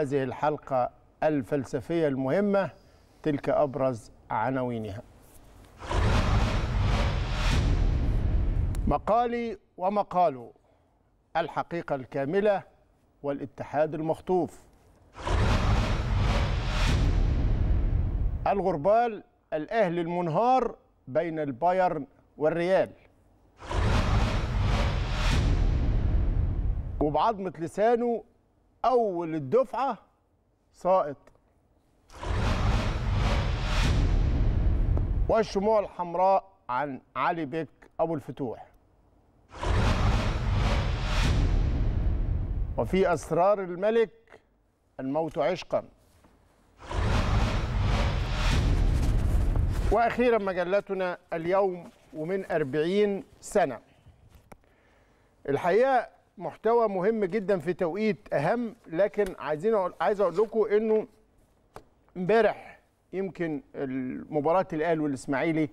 هذه الحلقة الفلسفية المهمة تلك أبرز عناوينها مقالي ومقاله الحقيقة الكاملة والاتحاد المخطوف الغربال الأهلي المنهار بين البايرن والريال وبعظمة لسانه اول الدفعه ساقط والشموع الحمراء عن علي بك ابو الفتوح وفي اسرار الملك الموت عشقا واخيرا مجلتنا اليوم ومن أربعين سنه الحقيقه محتوى مهم جدا في توقيت اهم لكن عايزين أقول عايز اقول لكم انه امبارح يمكن مباراه الاهلي والاسماعيلي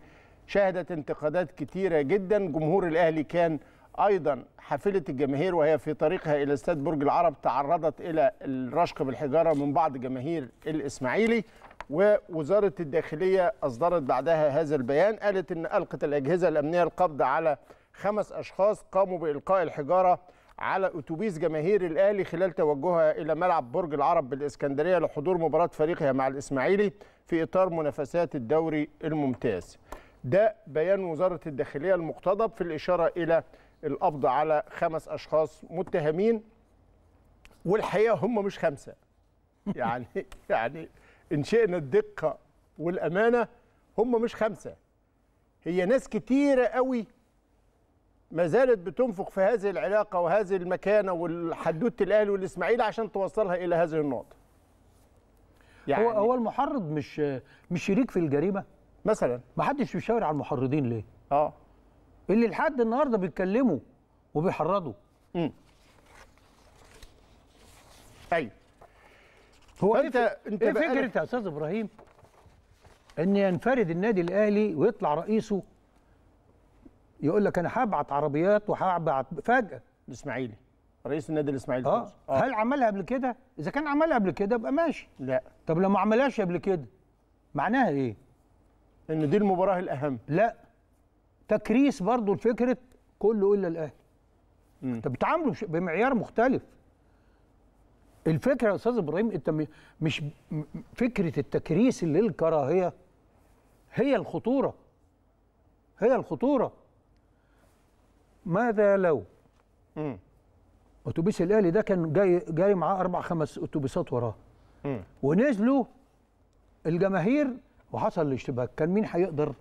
شهدت انتقادات كثيره جدا جمهور الاهلي كان ايضا حافله الجماهير وهي في طريقها الى استاد برج العرب تعرضت الى الرشق بالحجاره من بعض جماهير الاسماعيلي ووزاره الداخليه اصدرت بعدها هذا البيان قالت ان القت الاجهزه الامنيه القبض على خمس اشخاص قاموا بالقاء الحجاره على اتوبيس جماهير الاهلي خلال توجهها الى ملعب برج العرب بالاسكندريه لحضور مباراه فريقها مع الاسماعيلي في اطار منافسات الدوري الممتاز. ده بيان وزاره الداخليه المقتضب في الاشاره الى القبض على خمس اشخاص متهمين والحقيقه هم مش خمسه. يعني يعني ان شئنا الدقه والامانه هم مش خمسه. هي ناس كتيره قوي ما زالت بتنفق في هذه العلاقة وهذه المكانة والحدوتة الأهلي والإسماعيلي عشان توصلها إلى هذه النقطة يعني هو هو المحرض مش مش شريك في الجريمة مثلا ما حدش بيشاور على المحرضين ليه؟ اه اللي لحد النهارده بيتكلموا وبيحرضوا امم ايوه هو إيه انت انت ايه فكره يا استاذ ابراهيم ان ينفرد النادي الاهلي ويطلع رئيسه يقول لك انا هبعت عربيات وهبعت فجاه الاسماعيلي رئيس النادي الاسماعيلي آه. آه. هل عملها قبل كده اذا كان عملها قبل كده يبقى ماشي لا طب لو ما عملهاش قبل كده معناها ايه ان دي المباراه الاهم لا تكريس برضه لفكره كله الا الاهلي انت بتعامله بمعيار مختلف الفكره يا استاذ ابراهيم انت مش فكره التكريس للكراهيه هي الخطوره هي الخطوره ماذا لو اتوبيس الاهلي ده كان جاي جاي معاه اربع خمس اتوبيسات وراه ونزلوا الجماهير وحصل الاشتباك كان مين هيقدر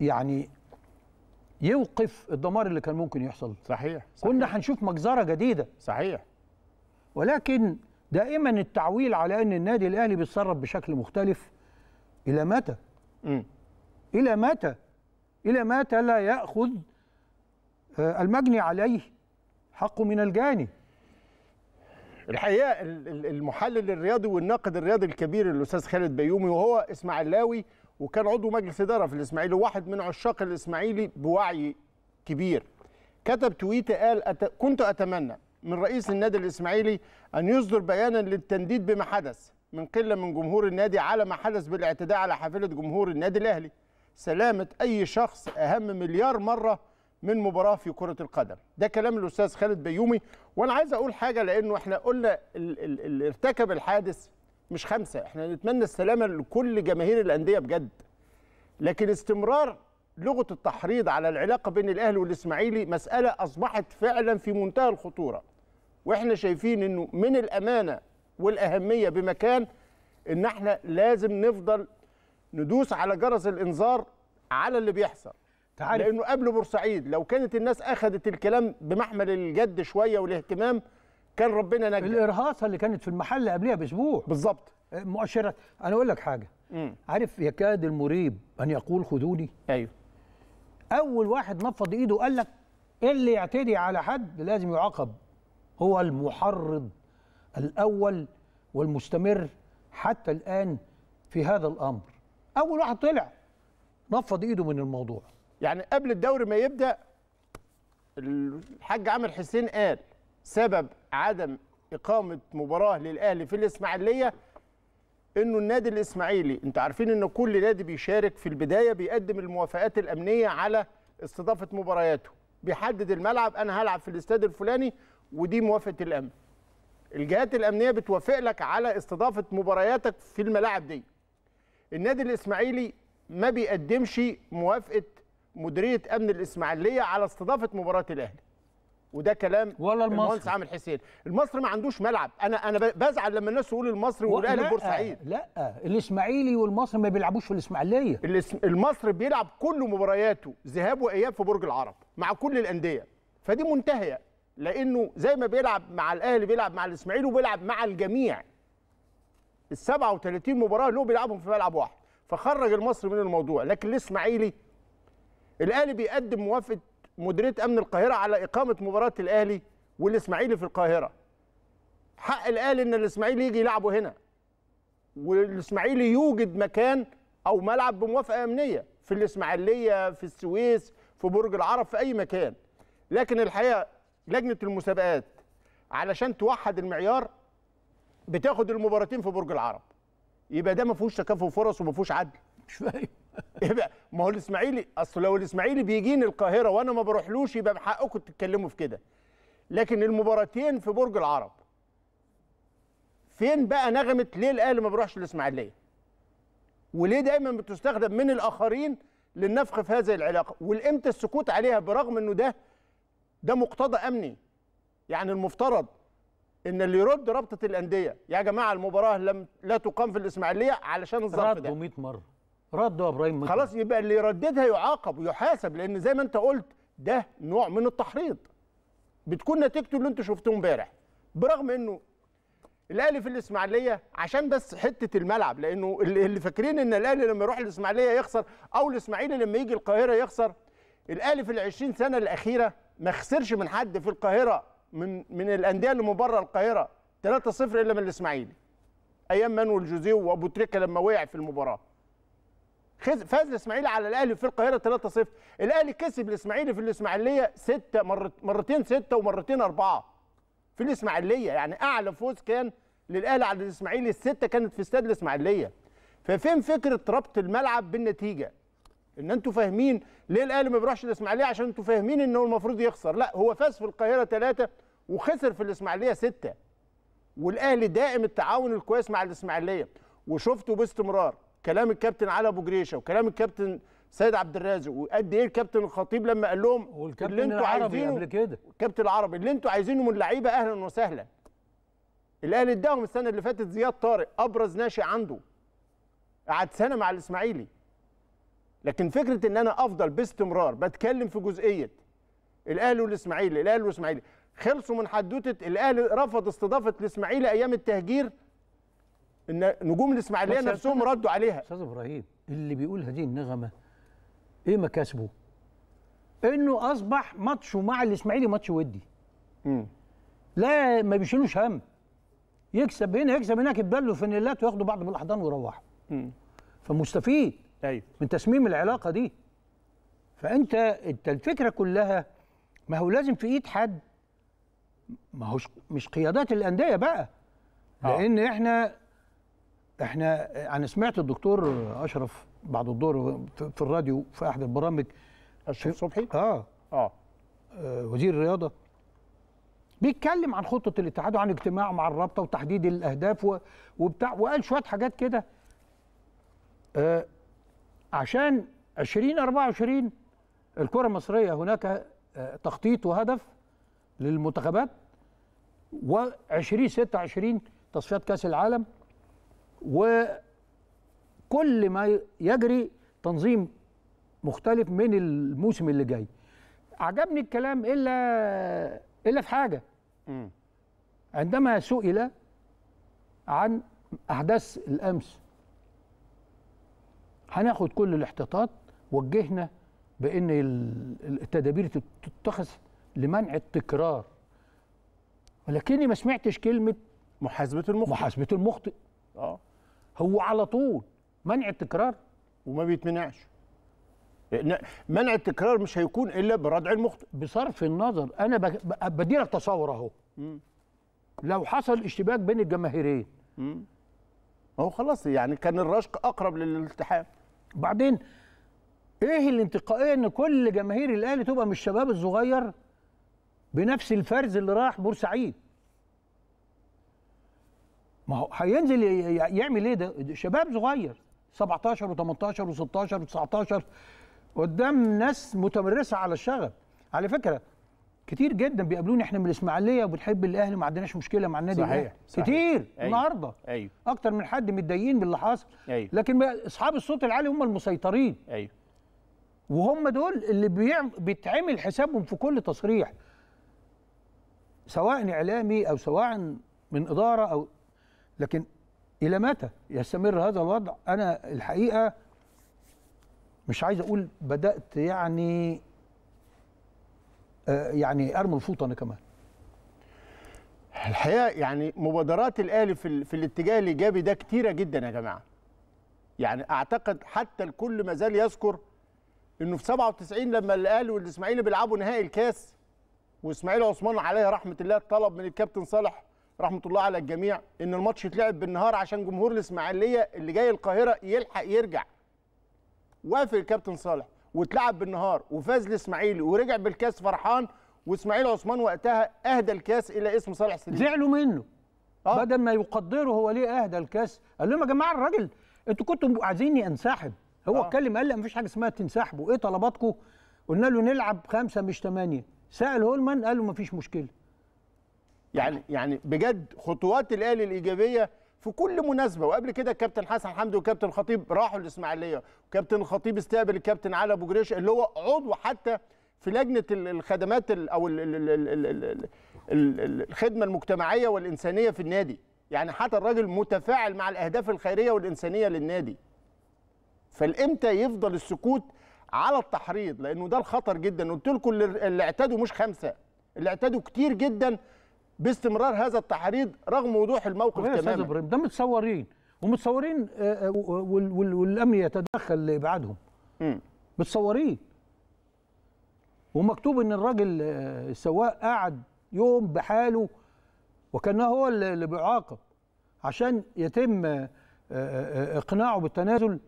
يعني يوقف الدمار اللي كان ممكن يحصل صحيح, صحيح. كنا هنشوف مجزره جديده صحيح ولكن دائما التعويل على ان النادي الاهلي بيتصرف بشكل مختلف الى متى؟ الى متى؟ الى متى لا ياخذ آه، المجني عليه حقه من الجاني الحقيقه المحلل الرياضي والناقد الرياضي الكبير الاستاذ خالد بيومي وهو اسماعيلاوي وكان عضو مجلس اداره في الاسماعيلي واحد من عشاق الاسماعيلي بوعي كبير كتب تويته قال أت... كنت اتمنى من رئيس النادي الاسماعيلي ان يصدر بيانا للتنديد بما حدث من قله من جمهور النادي على ما حدث بالاعتداء على حافله جمهور النادي الاهلي سلامه اي شخص اهم مليار مره من مباراه في كره القدم ده كلام الاستاذ خالد بيومي وانا عايز اقول حاجه لانه احنا قلنا اللي ارتكب الحادث مش خمسه احنا نتمنى السلامه لكل جماهير الانديه بجد لكن استمرار لغه التحريض على العلاقه بين الاهلي والاسماعيلي مساله اصبحت فعلا في منتهى الخطوره واحنا شايفين انه من الامانه والاهميه بمكان ان احنا لازم نفضل ندوس على جرس الانذار على اللي بيحصل تعرف. لانه قبل بورسعيد لو كانت الناس اخذت الكلام بمحمل الجد شويه والاهتمام كان ربنا نجا الارهاصه اللي كانت في المحل قبلها باسبوع بالظبط آه، مؤشرات انا اقول لك حاجه مم. عارف يكاد المريب ان يقول خذوني ايوه اول واحد نفض ايده وقال لك اللي يعتدي على حد لازم يعاقب هو المحرض الاول والمستمر حتى الان في هذا الامر اول واحد طلع نفض ايده من الموضوع يعني قبل الدوري ما يبدا الحاج عامر حسين قال سبب عدم اقامه مباراه للاهلي في الاسماعيليه انه النادي الاسماعيلي انتوا عارفين ان كل نادي بيشارك في البدايه بيقدم الموافقات الامنيه على استضافه مبارياته بيحدد الملعب انا هلعب في الاستاد الفلاني ودي موافقه الامن الجهات الامنيه بتوافق لك على استضافه مبارياتك في الملاعب دي النادي الاسماعيلي ما بيقدمش موافقه مديريه امن الاسماعيليه على استضافه مباراه الاهلي وده كلام ولا المهندس عامر حسين المصري ما عندوش ملعب انا انا بزعل لما الناس تقول المصري والاهلي بورسعيد لا الاسماعيلي والمصري ما بيلعبوش في الاسماعيليه المصري بيلعب كل مبارياته ذهاب واياب في برج العرب مع كل الانديه فدي منتهيه لانه زي ما بيلعب مع الاهلي بيلعب مع الاسماعيلي وبيلعب مع الجميع ال 37 مباراه اللي هو بيلعبهم في ملعب واحد فخرج المصري من الموضوع لكن الاسماعيلي الاهلي بيقدم موافقه مديريه امن القاهره على اقامه مباراه الاهلي والاسماعيلي في القاهره حق الاهلي ان الاسماعيلي يجي يلعبه هنا والاسماعيلي يوجد مكان او ملعب بموافقه امنيه في الاسماعيليه في السويس في برج العرب في اي مكان لكن الحقيقه لجنه المسابقات علشان توحد المعيار بتاخد المباراتين في برج العرب يبقى ده ما فيهوش تكافؤ فرص وما فيهوش عدل مش فاهم يبقى ما هو الاسماعيلي اصل لو الاسماعيلي بيجيني القاهره وانا ما بروحلوش يبقى من حقكم تتكلموا في كده لكن المباراتين في برج العرب فين بقى نغمه ليه الاهلي ما بيروحش الاسماعيليه وليه دايما بتستخدم من الاخرين للنفخ في هذه العلاقه والامتى السكوت عليها برغم انه ده ده مقتضى امني يعني المفترض ان اللي يرد رابطه الانديه يا جماعه المباراه لم لا تقام في الاسماعيليه علشان الظرف ده 100 مره ردوا ابراهيم مجدي خلاص يبقى اللي يرددها يعاقب ويحاسب لان زي ما انت قلت ده نوع من التحريض بتكون نتيجته اللي انتوا شفتوه امبارح برغم انه الاهلي في الاسماعيليه عشان بس حته الملعب لانه اللي فاكرين ان الاهلي لما يروح الاسماعيليه يخسر او الاسماعيلي لما يجي القاهره يخسر الاهلي في ال 20 سنه الاخيره ما خسرش من حد في القاهره من من الانديه اللي مبره بره القاهره 3-0 الا من الاسماعيلي ايام مانويل جوزيه وابو تريكه لما وقع في المباراه فاز الاسماعيلي على الاهلي في القاهره 3-0 الاهلي كسب الاسماعيلي في الاسماعيليه 6 مرتين 6 ومرتين 4 في الاسماعيليه يعني اعلى فوز كان للاهلي على الاسماعيلي السته كانت في استاد الاسماعيليه ففين فكره ربط الملعب بالنتيجه ان انتوا فاهمين ليه الاهلي ما بيروحش الاسماعيليه عشان انتوا فاهمين انه المفروض يخسر لا هو فاز في القاهره 3 وخسر في الاسماعيليه 6 والاهلي دائم التعاون الكويس مع الاسماعيليه وشفته باستمرار كلام الكابتن علي ابو جريشه وكلام الكابتن سيد عبد الرازق وقد ايه الكابتن الخطيب لما قال لهم والكابتن اللي انتوا عايزينه قبل كده الكابتن العربي اللي انتوا عايزينه من لعيبه اهلا وسهلا الاهلي اداهم السنه اللي فاتت زياد طارق ابرز ناشئ عنده قعد سنه مع الاسماعيلي لكن فكره ان انا افضل باستمرار بتكلم في جزئيه الاهلي والاسماعيلي الاهلي والاسماعيلي خلصوا من حدوته الاهلي رفض استضافه الاسماعيلي ايام التهجير ان نجوم الاسماعيليه نفسهم ردوا عليها استاذ ابراهيم اللي بيقول هذه النغمه ايه مكاسبه؟ انه اصبح ماتشه مع الاسماعيلي ماتش ودي. امم لا ما بيشيلوش هم. يكسب هنا يكسب هناك يتبلوا النيلات وياخدوا بعض بالاحضان ويروحوا. امم فمستفيد ايوه من تسميم العلاقه دي. فانت انت الفكره كلها ما هو لازم في ايد حد ما هوش مش قيادات الانديه بقى. آه. لان احنا احنا انا سمعت الدكتور اشرف بعد الظهر في الراديو في احد البرامج اشرف صبحي آه. اه اه وزير الرياضه بيتكلم عن خطه الاتحاد وعن اجتماع مع الرابطه وتحديد الاهداف و... وبتاع وقال شويه حاجات كده آه عشان 2024 الكره المصريه هناك آه تخطيط وهدف للمنتخبات و 2026 تصفيات كاس العالم وكل ما يجري تنظيم مختلف من الموسم اللي جاي عجبني الكلام الا الا في حاجه عندما سئل عن احداث الامس هناخد كل الاحتياطات وجهنا بان التدابير تتخذ لمنع التكرار ولكني ما سمعتش كلمه محاسبه المخطئ محاسبه المخطئ اه هو على طول منع التكرار وما بيتمنعش منع التكرار مش هيكون الا بردع المخطئ بصرف النظر انا بديلك تصور اهو لو حصل اشتباك بين الجماهيرين ما هو خلاص يعني كان الرشق اقرب للالتحام بعدين ايه الانتقائيه ان كل جماهير الاهلي تبقى من الشباب الصغير بنفس الفرز اللي راح بورسعيد ما هو هينزل يعمل ايه ده شباب صغير 17 و18 و16 و19 قدام ناس متمرسه على الشغب على فكره كتير جدا بيقابلوني احنا من الاسماعيليه وبنحب الاهلي ما عندناش مشكله مع النادي صحيح, صحيح كتير أيوه النهارده ايوه اكتر من حد متضايقين باللي حصل أيوه لكن اصحاب الصوت العالي هم المسيطرين ايوه وهم دول اللي بيتعمل حسابهم في كل تصريح سواء اعلامي او سواء من اداره او لكن الى متى يستمر هذا الوضع انا الحقيقه مش عايز اقول بدات يعني آه، يعني ارمي الفوطه انا كمان الحقيقه يعني مبادرات الاهلي في, في الاتجاه الايجابي ده كتيره جدا يا جماعه يعني اعتقد حتى الكل ما زال يذكر انه في 97 لما الاهلي والاسماعيلي بيلعبوا نهائي الكاس واسماعيل عثمان عليه رحمه الله طلب من الكابتن صالح رحمه الله على الجميع ان الماتش يتلعب بالنهار عشان جمهور الاسماعيليه اللي جاي القاهره يلحق يرجع وافق الكابتن صالح واتلعب بالنهار وفاز الاسماعيلي ورجع بالكاس فرحان واسماعيل عثمان وقتها اهدى الكاس الى اسم صالح سليم زعلوا منه آه. بدل ما يقدروا هو ليه اهدى الكاس قال لهم يا جماعه الراجل انتوا كنتوا عايزيني انسحب هو آه. اتكلم قال لي مفيش حاجه اسمها تنسحبوا ايه طلباتكم قلنا له نلعب خمسه مش ثمانيه سال هولمان قال له مفيش مشكله يعني يعني بجد خطوات الاهلي الايجابيه في كل مناسبه وقبل كده الكابتن حسن حمدي والكابتن خطيب راحوا الاسماعيليه وكابتن خطيب استقبل الكابتن علي ابو جريش اللي هو عضو حتى في لجنه الخدمات او الخدمه المجتمعيه والانسانيه في النادي يعني حتى الراجل متفاعل مع الاهداف الخيريه والانسانيه للنادي فالامتى يفضل السكوت على التحريض لانه ده الخطر جدا قلت لكم اللي اعتادوا مش خمسه اللي اعتادوا كتير جدا باستمرار هذا التحريض رغم وضوح الموقف تماما ده متصورين ومتصورين آه، آه، والامن يتدخل لابعادهم متصورين ومكتوب ان الراجل آه، السواق قعد يوم بحاله وكان هو اللي بيعاقب عشان يتم اقناعه بالتنازل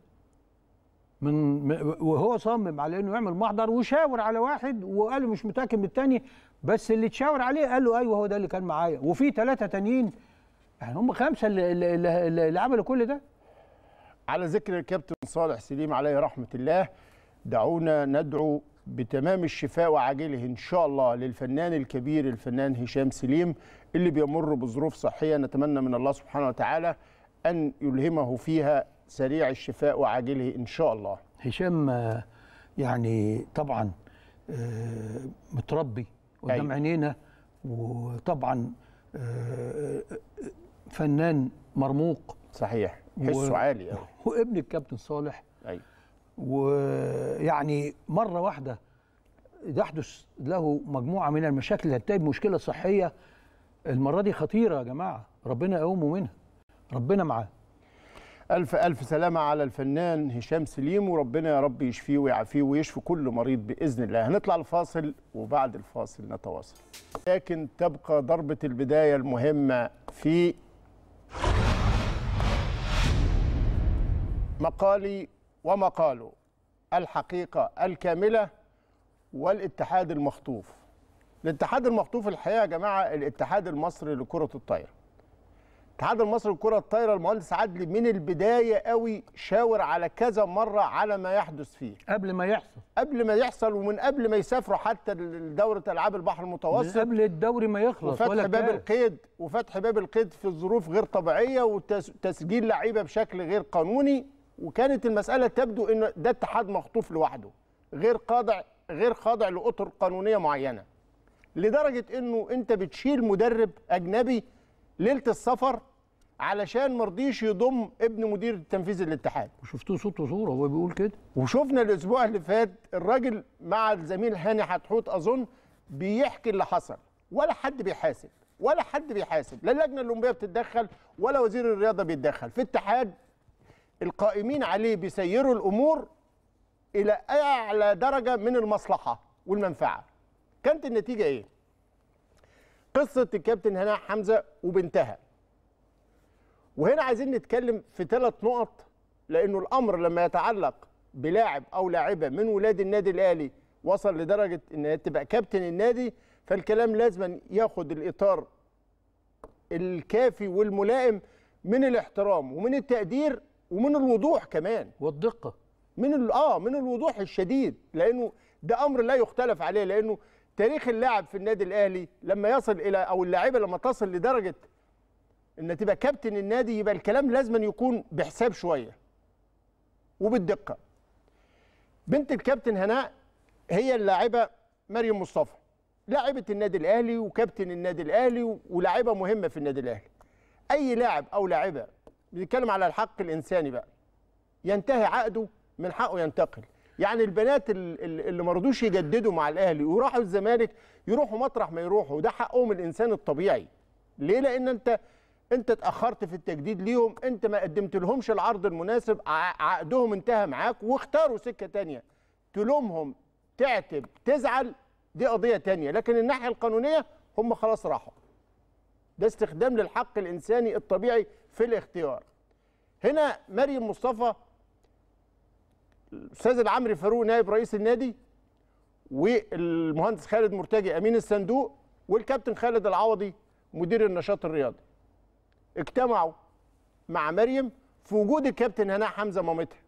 من وهو صمم على انه يعمل محضر وشاور على واحد وقال مش متاكد من الثاني بس اللي اتشاور عليه قال له ايوه هو ده اللي كان معايا وفي ثلاثه تانيين يعني هم خمسه اللي, اللي, اللي عملوا كل ده على ذكر الكابتن صالح سليم عليه رحمه الله دعونا ندعو بتمام الشفاء وعاجله ان شاء الله للفنان الكبير الفنان هشام سليم اللي بيمر بظروف صحيه نتمنى من الله سبحانه وتعالى ان يلهمه فيها سريع الشفاء وعاجله ان شاء الله هشام آه، يعني طبعا آه، متربي قدام عينينا وطبعا آه، آه، فنان مرموق صحيح حسه و... عالي قوي وابن الكابتن صالح ايوه ويعني مره واحده يحدث له مجموعه من المشاكل هتلاقي مشكله صحيه المره دي خطيره يا جماعه ربنا يقومه منها ربنا معاه ألف ألف سلامة على الفنان هشام سليم وربنا يا رب يشفيه ويعافيه ويشفي كل مريض بإذن الله هنطلع الفاصل وبعد الفاصل نتواصل لكن تبقى ضربة البداية المهمة في مقالي ومقاله الحقيقة الكاملة والاتحاد المخطوف الاتحاد المخطوف الحقيقة يا جماعة الاتحاد المصري لكرة الطايرة اتحاد المصري الكرة الطايره المهندس عدلي من البدايه قوي شاور على كذا مره على ما يحدث فيه قبل ما يحصل قبل ما يحصل ومن قبل ما يسافروا حتى لدوره العاب البحر المتوسط من قبل الدوري ما يخلص وفتح ولا باب كار. القيد وفتح باب القيد في ظروف غير طبيعيه وتسجيل لعيبه بشكل غير قانوني وكانت المساله تبدو ان ده اتحاد مخطوف لوحده غير خاضع غير خاضع لاطر قانونيه معينه لدرجه انه انت بتشيل مدرب اجنبي ليله السفر علشان مرضيش يضم ابن مدير التنفيذي الاتحاد وشفتوه صوت وصوره هو بيقول كده وشفنا الاسبوع اللي فات الراجل مع الزميل هاني حتحوت اظن بيحكي اللي حصل ولا حد بيحاسب ولا حد بيحاسب لا اللجنه الاولمبيه بتتدخل ولا وزير الرياضه بيتدخل في اتحاد القائمين عليه بيسيروا الامور الى اعلى درجه من المصلحه والمنفعه كانت النتيجه ايه قصه الكابتن هناء حمزه وبنتها وهنا عايزين نتكلم في ثلاث نقط لانه الامر لما يتعلق بلاعب او لاعبه من ولاد النادي الاهلي وصل لدرجه ان تبقى كابتن النادي فالكلام لازم ياخد الاطار الكافي والملائم من الاحترام ومن التقدير ومن الوضوح كمان والدقه من اه من الوضوح الشديد لانه ده امر لا يختلف عليه لانه تاريخ اللاعب في النادي الاهلي لما يصل الى او اللاعيبه لما تصل لدرجه ان تبقى كابتن النادي يبقى الكلام لازم يكون بحساب شويه وبالدقه بنت الكابتن هناء هي اللاعبه مريم مصطفى لاعبه النادي الاهلي وكابتن النادي الاهلي ولاعبه مهمه في النادي الاهلي اي لاعب او لاعبه بنتكلم على الحق الانساني بقى ينتهي عقده من حقه ينتقل يعني البنات اللي ما رضوش يجددوا مع الاهلي وراحوا الزمالك يروحوا مطرح ما يروحوا ده حقهم الانسان الطبيعي ليه لان انت انت اتاخرت في التجديد ليهم انت ما قدمت لهمش العرض المناسب عقدهم انتهى معاك واختاروا سكه تانية تلومهم تعتب تزعل دي قضيه تانية لكن الناحيه القانونيه هم خلاص راحوا ده استخدام للحق الانساني الطبيعي في الاختيار هنا مريم مصطفى الاستاذ العمري فاروق نائب رئيس النادي والمهندس خالد مرتجي امين الصندوق والكابتن خالد العوضي مدير النشاط الرياضي اجتمعوا مع مريم في وجود الكابتن هناء حمزه مامتها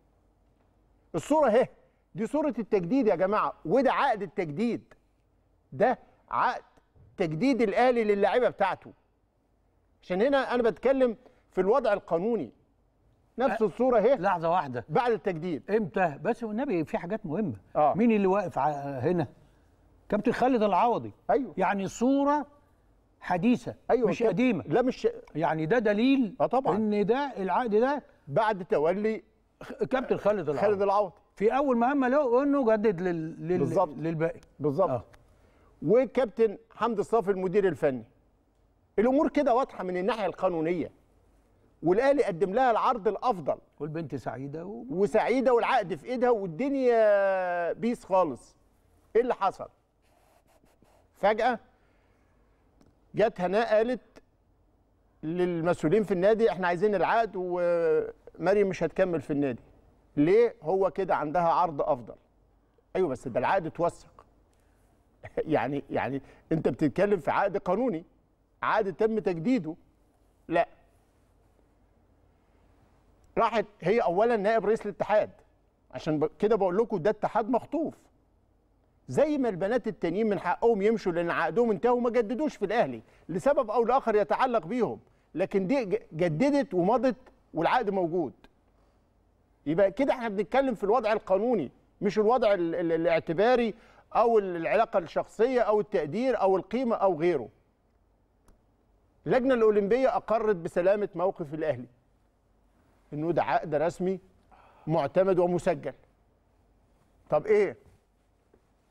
الصوره اهي دي صوره التجديد يا جماعه وده عقد التجديد ده عقد تجديد الاهلي للاعيبه بتاعته عشان هنا انا بتكلم في الوضع القانوني نفس الصوره اهي لحظه واحده بعد التجديد امتى بس والنبي في حاجات مهمه آه. مين اللي واقف هنا كابتن خالد العوضي ايوه يعني صوره حديثه أيوة مش كده. قديمه لا مش يعني ده دليل اه طبعا ان ده العقد ده بعد تولي كابتن خالد العوض خالد العوض في اول مهمه له انه جدد لل... لل... بالزبط. للباقي بالظبط آه. وكابتن حمدي الصافي المدير الفني الامور كده واضحه من الناحيه القانونيه والاهلي قدم لها العرض الافضل والبنت سعيده و... وسعيده والعقد في ايدها والدنيا بيس خالص ايه اللي حصل فجاه جت هناء قالت للمسؤولين في النادي احنا عايزين العقد ومريم مش هتكمل في النادي ليه هو كده عندها عرض افضل ايوه بس ده العقد اتوثق يعني يعني انت بتتكلم في عقد قانوني عقد تم تجديده لا راحت هي اولا نائب رئيس الاتحاد عشان كده بقول لكم ده اتحاد مخطوف زي ما البنات التانيين من حقهم يمشوا لان عقدهم انتهى وما جددوش في الاهلي لسبب او لاخر يتعلق بيهم لكن دي جددت ومضت والعقد موجود يبقى كده احنا بنتكلم في الوضع القانوني مش الوضع الاعتباري او العلاقه الشخصيه او التقدير او القيمه او غيره اللجنه الاولمبيه اقرت بسلامه موقف الاهلي انه ده عقد رسمي معتمد ومسجل طب ايه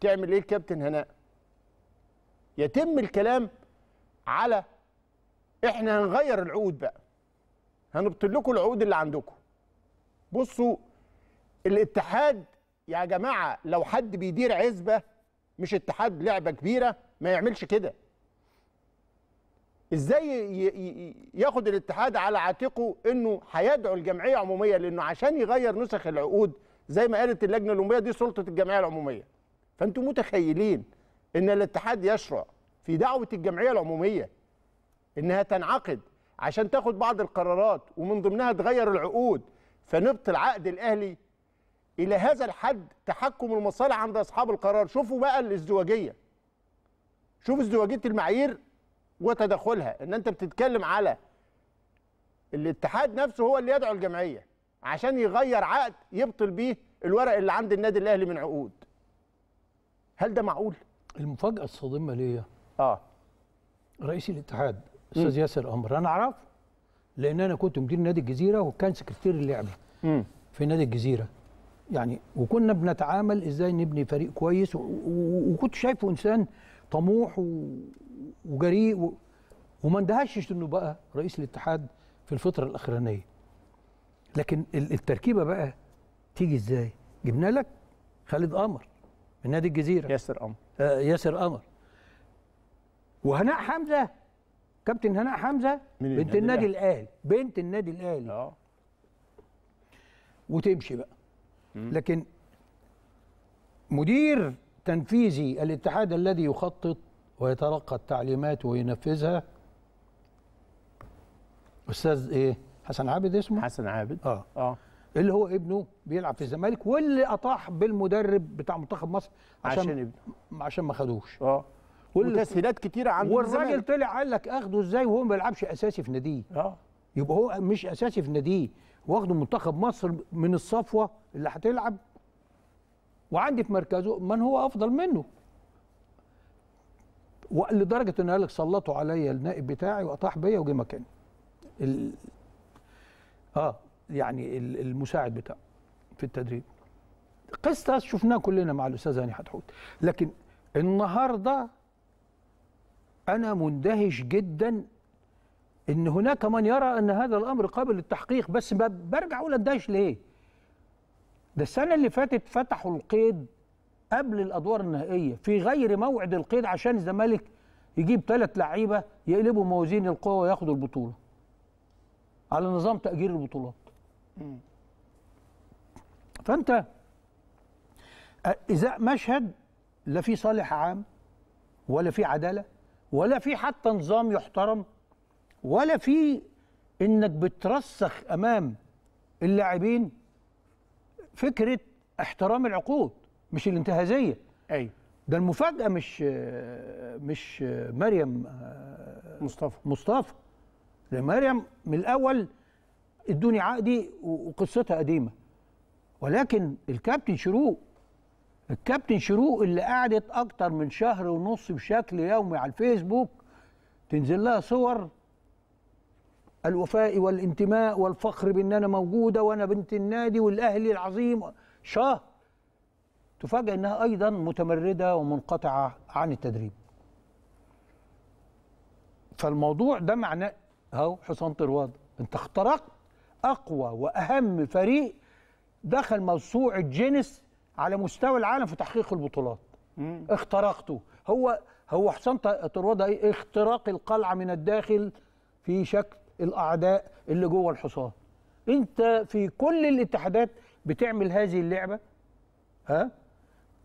تعمل ايه الكابتن هناء يتم الكلام على احنا هنغير العقود بقى هنبطل لكم العقود اللي عندكم بصوا الاتحاد يا جماعه لو حد بيدير عزبه مش اتحاد لعبه كبيره ما يعملش كده ازاي ياخد الاتحاد على عاتقه انه هيدعو الجمعيه العموميه لانه عشان يغير نسخ العقود زي ما قالت اللجنه الاولمبيه دي سلطه الجمعيه العموميه فانتم متخيلين ان الاتحاد يشرع في دعوه الجمعيه العموميه انها تنعقد عشان تاخد بعض القرارات ومن ضمنها تغير العقود فنبط العقد الاهلي الى هذا الحد تحكم المصالح عند اصحاب القرار شوفوا بقى الازدواجيه شوف ازدواجيه المعايير وتدخلها ان انت بتتكلم على الاتحاد نفسه هو اللي يدعو الجمعيه عشان يغير عقد يبطل بيه الورق اللي عند النادي الاهلي من عقود هل ده معقول؟ المفاجأة الصادمة ليا اه رئيس الاتحاد استاذ ياسر قمر انا اعرفه لان انا كنت مدير نادي الجزيره وكان سكرتير اللعبه م. في نادي الجزيره يعني وكنا بنتعامل ازاي نبني فريق كويس وكنت شايفه انسان طموح وجريء وما اندهشش انه بقى رئيس الاتحاد في الفتره الاخرانيه لكن التركيبه بقى تيجي ازاي جبنا لك خالد قمر من نادي الجزيره ياسر قمر آه ياسر قمر وهناء حمزه كابتن هناء حمزه من بنت النادي الاهلي بنت النادي الاهلي اه وتمشي بقى مم. لكن مدير تنفيذي الاتحاد الذي يخطط ويتلقى التعليمات وينفذها استاذ ايه حسن عابد اسمه حسن عابد اه اه اللي هو ابنه بيلعب في الزمالك واللي اطاح بالمدرب بتاع منتخب مصر عشان عشان ابنه عشان ما خدوش اه وتسهيلات كتيره عنده والراجل طلع قال لك اخده ازاي وهو ما بيلعبش اساسي في ناديه اه يبقى هو مش اساسي في ناديه واخده منتخب مصر من الصفوه اللي هتلعب وعندي في مركزه من هو افضل منه لدرجه ان قال لك سلطوا عليا النائب بتاعي واطاح بيا وجه مكاني ال... اه يعني المساعد بتاعه في التدريب قصة شفناه كلنا مع الأستاذ هاني حتحوت لكن النهاردة أنا مندهش جدا إن هناك من يرى أن هذا الأمر قابل للتحقيق بس برجع أقول أندهش ليه ده السنة اللي فاتت فتحوا القيد قبل الأدوار النهائية في غير موعد القيد عشان الزمالك يجيب ثلاث لعيبة يقلبوا موازين القوة وياخدوا البطولة على نظام تأجير البطولات فانت إذا مشهد لا في صالح عام ولا في عدالة ولا في حتى نظام يحترم ولا في إنك بترسخ أمام اللاعبين فكرة احترام العقود مش الانتهازية أي ده المفاجأة مش مش مريم آه، مصطفى مصطفى مريم من الأول ادوني عقدي وقصتها قديمه ولكن الكابتن شروق الكابتن شروق اللي قعدت اكتر من شهر ونص بشكل يومي على الفيسبوك تنزل لها صور الوفاء والانتماء والفخر بان انا موجوده وانا بنت النادي والاهلي العظيم شهر تفاجئ انها ايضا متمرده ومنقطعه عن التدريب فالموضوع ده معناه اهو حصان طرواد انت اخترقت اقوى واهم فريق دخل موسوعه جينيس على مستوى العالم في تحقيق البطولات مم. اخترقته هو هو حسام طروادة ايه اختراق القلعه من الداخل في شكل الاعداء اللي جوه الحصان انت في كل الاتحادات بتعمل هذه اللعبه ها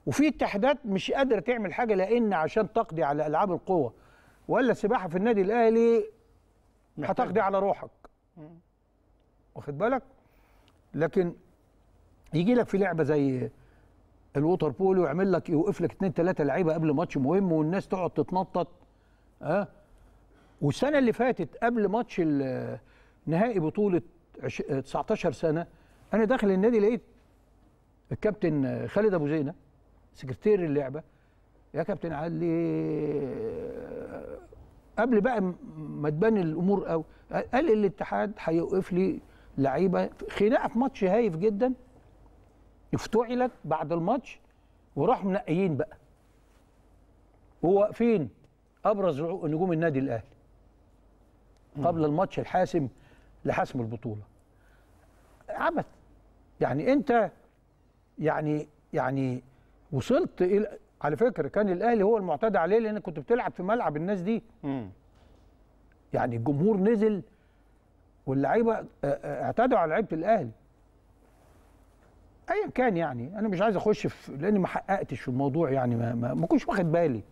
وفي اتحادات مش قادره تعمل حاجه لان عشان تقضي على العاب القوه ولا السباحه في النادي الاهلي هتقضي على روحك مم. واخد بالك لكن يجي لك في لعبه زي الووتر بول ويعمل لك يوقف لك اثنين ثلاثه لعيبه قبل ماتش مهم والناس تقعد تتنطط ها أه؟ والسنه اللي فاتت قبل ماتش نهائي بطوله 19 سنه انا داخل النادي لقيت الكابتن خالد ابو زينه سكرتير اللعبه يا كابتن علي قبل بقى ما تبان الامور قوي قال الاتحاد هيوقف لي لعيبه خناقه في ماتش هايف جدا افتعلت بعد الماتش وراحوا منقيين بقى وواقفين ابرز نجوم النادي الاهلي قبل الماتش الحاسم لحسم البطوله عبث يعني انت يعني يعني وصلت الى على فكره كان الاهلي هو المعتاد عليه لان كنت بتلعب في ملعب الناس دي يعني الجمهور نزل واللعيبه آه، آه، اعتدوا على لعيبه الاهلي ايا كان يعني انا مش عايز اخش في لاني ما حققتش في الموضوع يعني ما, ما, ما كنتش واخد بالي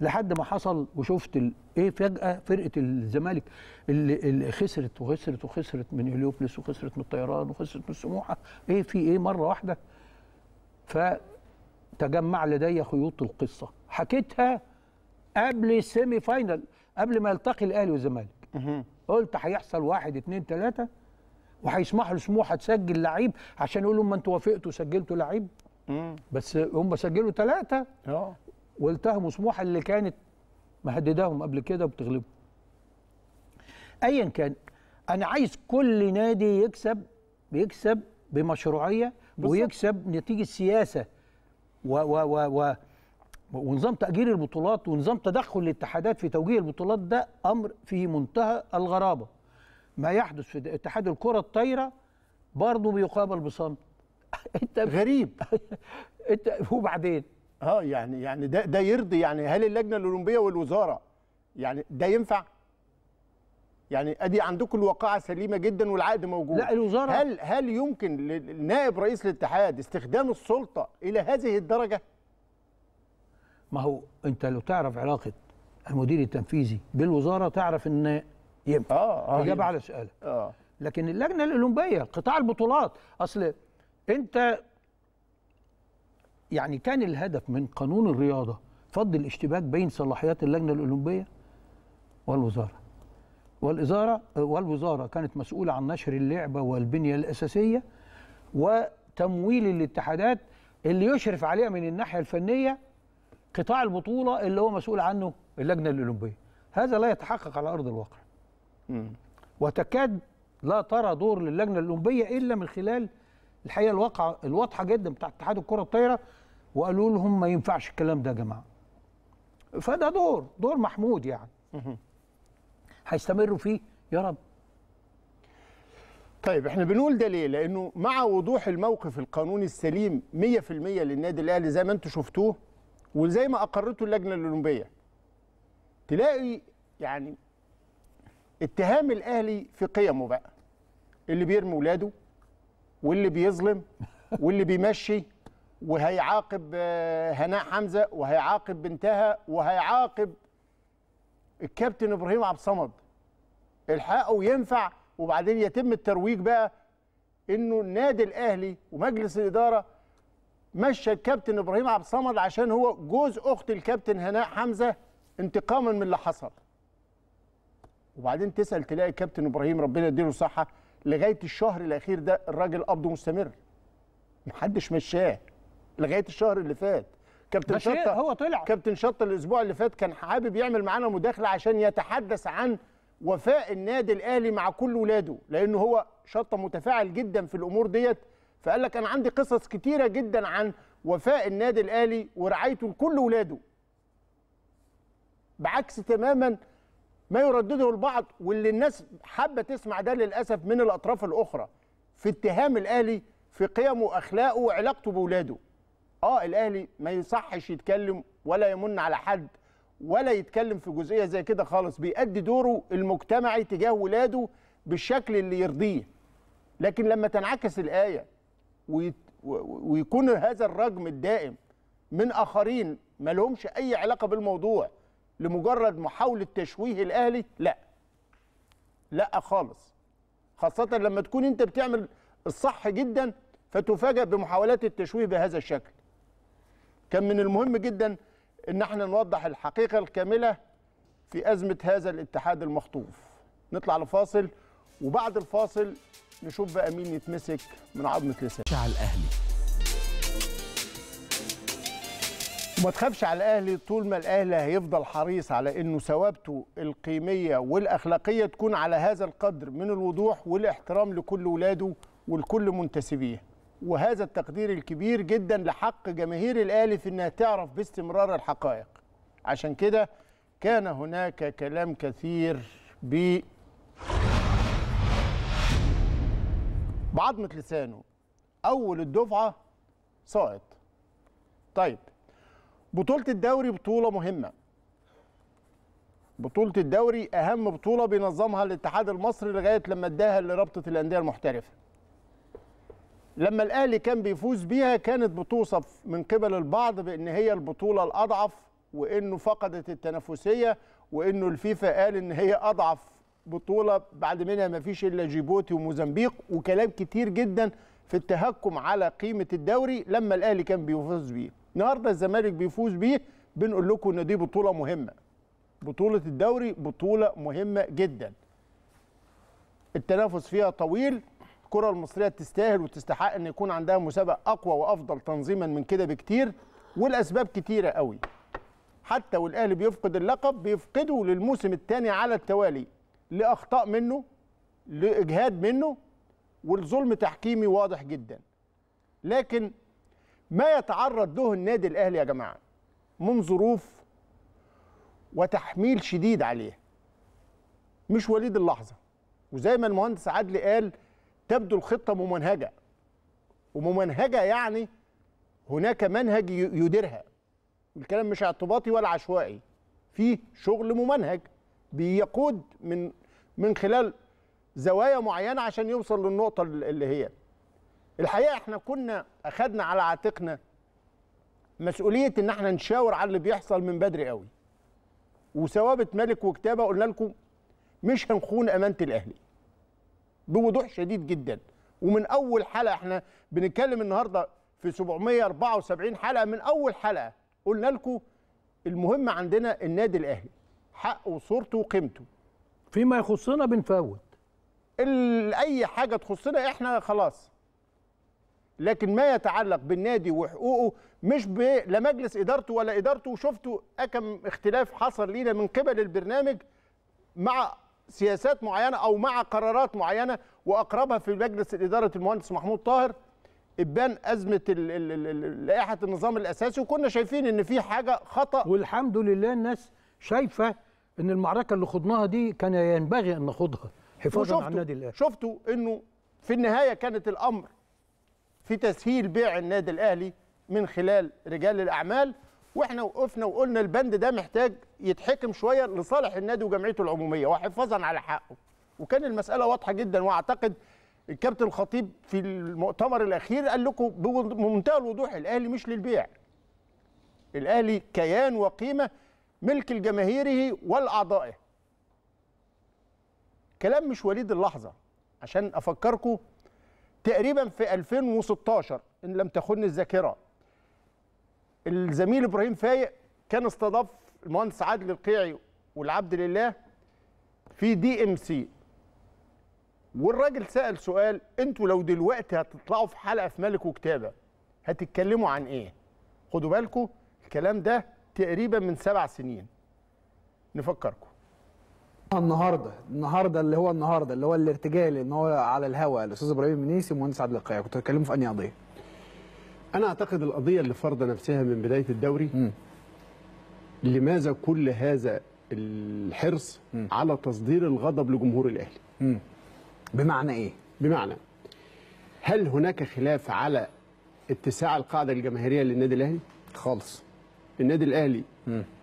لحد ما حصل وشفت ايه فجاه فرقه الزمالك اللي, اللي خسرت وخسرت وخسرت من هليوبلس وخسرت من الطيران وخسرت من السموحه ايه في ايه مره واحده فتجمع لدي خيوط القصه حكيتها قبل السيمي فاينل قبل ما يلتقي الاهلي والزمالك قلت هيحصل واحد اتنين تلاته وهيسمحوا لسموحه تسجل لعيب عشان يقولوا ما انتوا وافقتوا سجلتوا لعيب بس هم سجلوا تلاتة اه والتهموا سموحه اللي كانت مهدداهم قبل كده وبتغلبهم ايا كان انا عايز كل نادي يكسب بيكسب بمشروعيه بالزبط. ويكسب نتيجه سياسه و و و, و ونظام تأجير البطولات ونظام تدخل الاتحادات في توجيه البطولات ده أمر في منتهى الغرابة ما يحدث في اتحاد الكرة الطايرة برضه بيقابل بصمت انت غريب انت وبعدين اه يعني يعني ده ده يرضي يعني هل اللجنه الاولمبيه والوزاره يعني ده ينفع؟ يعني ادي عندكم الوقاعه سليمه جدا والعقد موجود لا الوزاره هل هل يمكن لنائب رئيس الاتحاد استخدام السلطه الى هذه الدرجه؟ ما هو انت لو تعرف علاقه المدير التنفيذي بالوزاره تعرف ان ينفع اه اه اجابه على سؤالك اه لكن اللجنه الاولمبيه قطاع البطولات اصل انت يعني كان الهدف من قانون الرياضه فض الاشتباك بين صلاحيات اللجنه الاولمبيه والوزاره والإزارة والوزارة كانت مسؤولة عن نشر اللعبة والبنية الأساسية وتمويل الاتحادات اللي يشرف عليها من الناحية الفنية قطاع البطوله اللي هو مسؤول عنه اللجنه الاولمبيه هذا لا يتحقق على ارض الواقع وتكاد لا ترى دور للجنه الاولمبيه الا من خلال الحقيقه الواقع الواضحه جدا بتاع اتحاد الكره الطايره وقالوا لهم ما ينفعش الكلام ده يا جماعه فده دور دور محمود يعني هيستمروا فيه يا رب طيب احنا بنقول ده ليه لانه مع وضوح الموقف القانوني السليم 100% للنادي الاهلي زي ما انتم شفتوه وزي ما اقرته اللجنه الاولمبيه تلاقي يعني اتهام الاهلي في قيمه بقى اللي بيرمي ولاده واللي بيظلم واللي بيمشي وهيعاقب آه، هناء حمزه وهيعاقب بنتها وهيعاقب الكابتن ابراهيم عبد الصمد الحقه ينفع وبعدين يتم الترويج بقى انه النادي الاهلي ومجلس الاداره مشى الكابتن ابراهيم عبد الصمد عشان هو جوز اخت الكابتن هناء حمزه انتقاما من اللي حصل وبعدين تسال تلاقي الكابتن ابراهيم ربنا يديله صحه لغايه الشهر الاخير ده الراجل قبضه مستمر محدش مشاه لغايه الشهر اللي فات كابتن شطه هو طلع كابتن شطه الاسبوع اللي فات كان حابب يعمل معانا مداخله عشان يتحدث عن وفاء النادي الاهلي مع كل ولاده لانه هو شطه متفاعل جدا في الامور ديت فقال لك انا عندي قصص كتيره جدا عن وفاء النادي الاهلي ورعايته لكل ولاده بعكس تماما ما يردده البعض واللي الناس حابه تسمع ده للاسف من الاطراف الاخرى في اتهام الاهلي في قيمه واخلاقه وعلاقته باولاده اه الاهلي ما يصحش يتكلم ولا يمن على حد ولا يتكلم في جزئيه زي كده خالص بيأدي دوره المجتمعي تجاه ولاده بالشكل اللي يرضيه لكن لما تنعكس الايه ويكون هذا الرجم الدائم من اخرين ما لهمش اي علاقه بالموضوع لمجرد محاوله تشويه الاهلي لا لا خالص خاصه لما تكون انت بتعمل الصح جدا فتفاجئ بمحاولات التشويه بهذا الشكل كان من المهم جدا ان احنا نوضح الحقيقه الكامله في ازمه هذا الاتحاد المخطوف نطلع لفاصل وبعد الفاصل نشوف بقى مين يتمسك من عظمه لسان على الاهلي وما تخافش على الاهلي طول ما الاهلي هيفضل حريص على انه ثوابته القيميه والاخلاقيه تكون على هذا القدر من الوضوح والاحترام لكل ولاده ولكل منتسبيه وهذا التقدير الكبير جدا لحق جماهير الاهلي في انها تعرف باستمرار الحقائق عشان كده كان هناك كلام كثير ب بعضمة لسانه أول الدفعة ساقط طيب بطولة الدوري بطولة مهمة بطولة الدوري أهم بطولة بينظمها الاتحاد المصري لغاية لما اداها لرابطة الأندية المحترفة لما الأهلي كان بيفوز بيها كانت بتوصف من قبل البعض بأن هي البطولة الأضعف وأنه فقدت التنافسية وأنه الفيفا قال أن هي أضعف بطوله بعد منها ما فيش الا جيبوتي وموزمبيق وكلام كتير جدا في التهكم على قيمه الدوري لما الاهلي كان بيفوز بيه النهارده الزمالك بيفوز بيه بنقول لكم ان دي بطوله مهمه بطوله الدوري بطوله مهمه جدا التنافس فيها طويل الكره المصريه تستاهل وتستحق ان يكون عندها مسابقه اقوى وافضل تنظيما من كده بكتير والاسباب كتيره قوي حتى والاهلي بيفقد اللقب بيفقده للموسم الثاني على التوالي لاخطاء منه لاجهاد منه والظلم تحكيمي واضح جدا لكن ما يتعرض له النادي الاهلي يا جماعه من ظروف وتحميل شديد عليه مش وليد اللحظه وزي ما المهندس عدلي قال تبدو الخطه ممنهجه وممنهجه يعني هناك منهج يديرها الكلام مش اعتباطي ولا عشوائي فيه شغل ممنهج بيقود من من خلال زوايا معينه عشان يوصل للنقطه اللي هي الحقيقه احنا كنا اخذنا على عاتقنا مسؤوليه ان احنا نشاور على اللي بيحصل من بدري قوي وثوابت ملك وكتابه قلنا لكم مش هنخون امانه الاهلي بوضوح شديد جدا ومن اول حلقه احنا بنتكلم النهارده في 774 حلقه من اول حلقه قلنا لكم المهم عندنا النادي الاهلي حقه وصورته وقيمته فيما يخصنا بنفوت اي حاجه تخصنا احنا خلاص لكن ما يتعلق بالنادي وحقوقه مش ب... لا مجلس ادارته ولا ادارته وشفتوا كم اختلاف حصل لينا من قبل البرنامج مع سياسات معينه او مع قرارات معينه واقربها في مجلس اداره المهندس محمود طاهر ابان ازمه لائحه النظام الاساسي وكنا شايفين ان في حاجه خطا والحمد لله الناس شايفه ان المعركه اللي خضناها دي كان ينبغي ان نخوضها حفاظا على النادي الاهلي شفتوا انه في النهايه كانت الامر في تسهيل بيع النادي الاهلي من خلال رجال الاعمال واحنا وقفنا وقلنا البند ده محتاج يتحكم شويه لصالح النادي وجمعيته العموميه وحفاظا على حقه وكان المساله واضحه جدا واعتقد الكابتن الخطيب في المؤتمر الاخير قال لكم بمنتهى الوضوح الاهلي مش للبيع الاهلي كيان وقيمه ملك الجماهيره والأعضائه كلام مش وليد اللحظة عشان أفكركم تقريبا في 2016 إن لم تخن الذاكرة الزميل إبراهيم فايق كان استضاف المهندس عادل القيعي والعبد لله في دي ام سي والراجل سأل سؤال انتوا لو دلوقتي هتطلعوا في حلقة في ملك وكتابة هتتكلموا عن ايه خدوا بالكم الكلام ده تقريبا من سبع سنين نفكركم النهارده النهارده اللي هو النهارده اللي هو الارتجال ان هو على الهواء الاستاذ ابراهيم المنيسي مهندس عبد القاهر كنت بتكلموا في انهي قضيه؟ انا اعتقد القضيه اللي فرض نفسها من بدايه الدوري م. لماذا كل هذا الحرص م. على تصدير الغضب لجمهور الاهلي؟ بمعنى ايه؟ بمعنى هل هناك خلاف على اتساع القاعده الجماهيريه للنادي الاهلي؟ خالص النادي الاهلي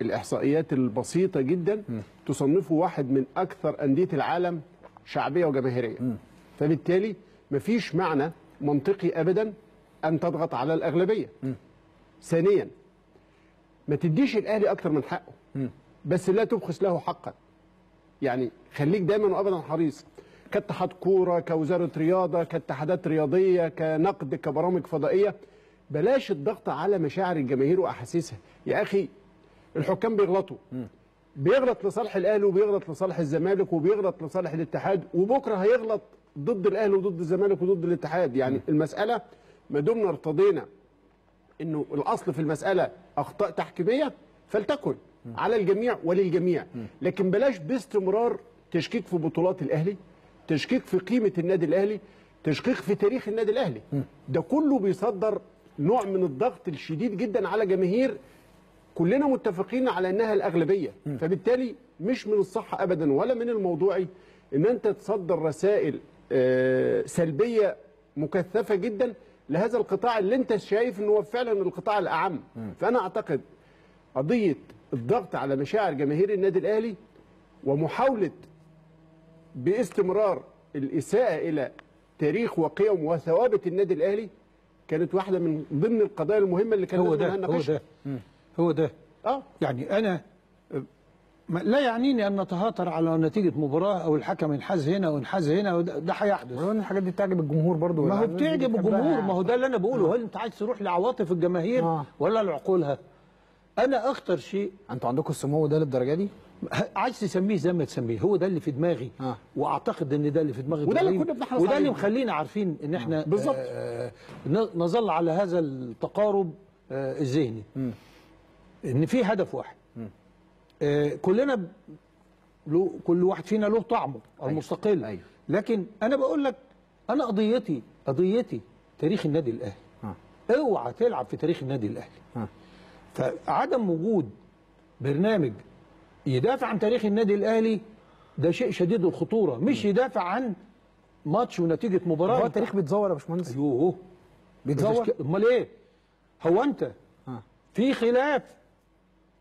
الاحصائيات البسيطه جدا تصنفه واحد من اكثر انديه العالم شعبيه وجماهيريه فبالتالي مفيش معنى منطقي ابدا ان تضغط على الاغلبيه ثانيا ما تديش الاهلي اكثر من حقه بس لا تبخس له حقا يعني خليك دايما وابدا حريص كاتحاد كوره كوزاره رياضه كاتحادات رياضيه كنقد كبرامج فضائيه بلاش الضغط على مشاعر الجماهير واحاسيسها يا اخي الحكام بيغلطوا بيغلط لصالح الاهلي وبيغلط لصالح الزمالك وبيغلط لصالح الاتحاد وبكره هيغلط ضد الاهلي وضد الزمالك وضد الاتحاد يعني م. المساله ما دمنا ارتضينا انه الاصل في المساله اخطاء تحكيميه فلتكن م. على الجميع وللجميع م. لكن بلاش باستمرار تشكيك في بطولات الاهلي تشكيك في قيمه النادي الاهلي تشكيك في تاريخ النادي الاهلي ده كله بيصدر نوع من الضغط الشديد جدا على جماهير كلنا متفقين على انها الاغلبيه فبالتالي مش من الصح ابدا ولا من الموضوعي ان انت تصدر رسائل آه، سلبيه مكثفه جدا لهذا القطاع اللي انت شايف ان هو فعلا القطاع الاعم م. فانا اعتقد قضيه الضغط على مشاعر جماهير النادي الاهلي ومحاوله باستمرار الاساءه الى تاريخ وقيم وثوابت النادي الاهلي كانت واحده من ضمن القضايا المهمه اللي كان هو ده هو ده هو ده اه يعني انا لا يعنيني ان نتهاتر على نتيجه مباراه او الحكم ينحاز هنا وينحاز هنا ده هيحدث ولو ان الحاجات دي بتعجب الجمهور برضه ما هو بتعجب الجمهور ما هو ده اللي انا بقوله آه. هل انت عايز تروح لعواطف الجماهير آه. ولا لعقولها انا اخطر شيء انتوا عندكم السمو ده للدرجه دي عايز تسميه زي ما تسميه هو ده اللي في دماغي آه. واعتقد ان ده اللي في دماغي وده اللي طيب، كنا بنحرص وده اللي مخلينا عارفين ان احنا آه. بالظبط آه, آه، نظل على هذا التقارب آه الذهني ان في هدف واحد آه كلنا له كل واحد فينا له طعمه أيوه. المستقل أيوه. لكن انا بقول لك انا قضيتي قضيتي تاريخ النادي الاهلي آه. اوعى تلعب في تاريخ النادي الاهلي آه. فعدم وجود برنامج يدافع عن تاريخ النادي الاهلي ده شيء شديد الخطوره مش يدافع عن ماتش ونتيجه مباراه هو التاريخ بيتزور يا باشمهندس ايوه بيتزور امال ايه هو انت ها. آه. في خلاف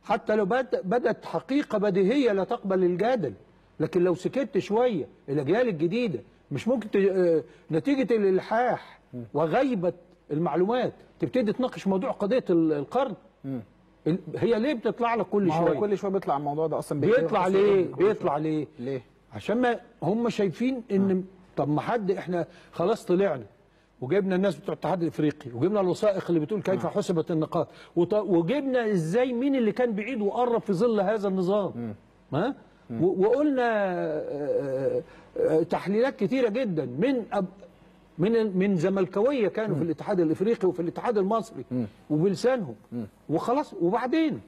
حتى لو بدت حقيقه بديهيه لا تقبل الجدل لكن لو سكت شويه الاجيال الجديده مش ممكن آه، نتيجه الالحاح وغيبه المعلومات تبتدي تناقش موضوع قضيه القرن هي ليه بتطلع لك كل شويه؟ كل شويه بيطلع الموضوع ده اصلا بيطلع ليه؟ بيطلع ليه؟ ليه؟ عشان ما هم شايفين ان طب ما حد احنا خلاص طلعنا وجبنا الناس بتوع الاتحاد الافريقي وجبنا الوثائق اللي بتقول كيف حسبت النقاط وجبنا ازاي مين اللي كان بعيد وقرب في ظل هذا النظام ها وقلنا آه، آه، آه، تحليلات كثيره جدا من من من زملكاويه كانوا م. في الاتحاد الافريقي وفي الاتحاد المصري م. وبلسانهم م. وخلاص وبعدين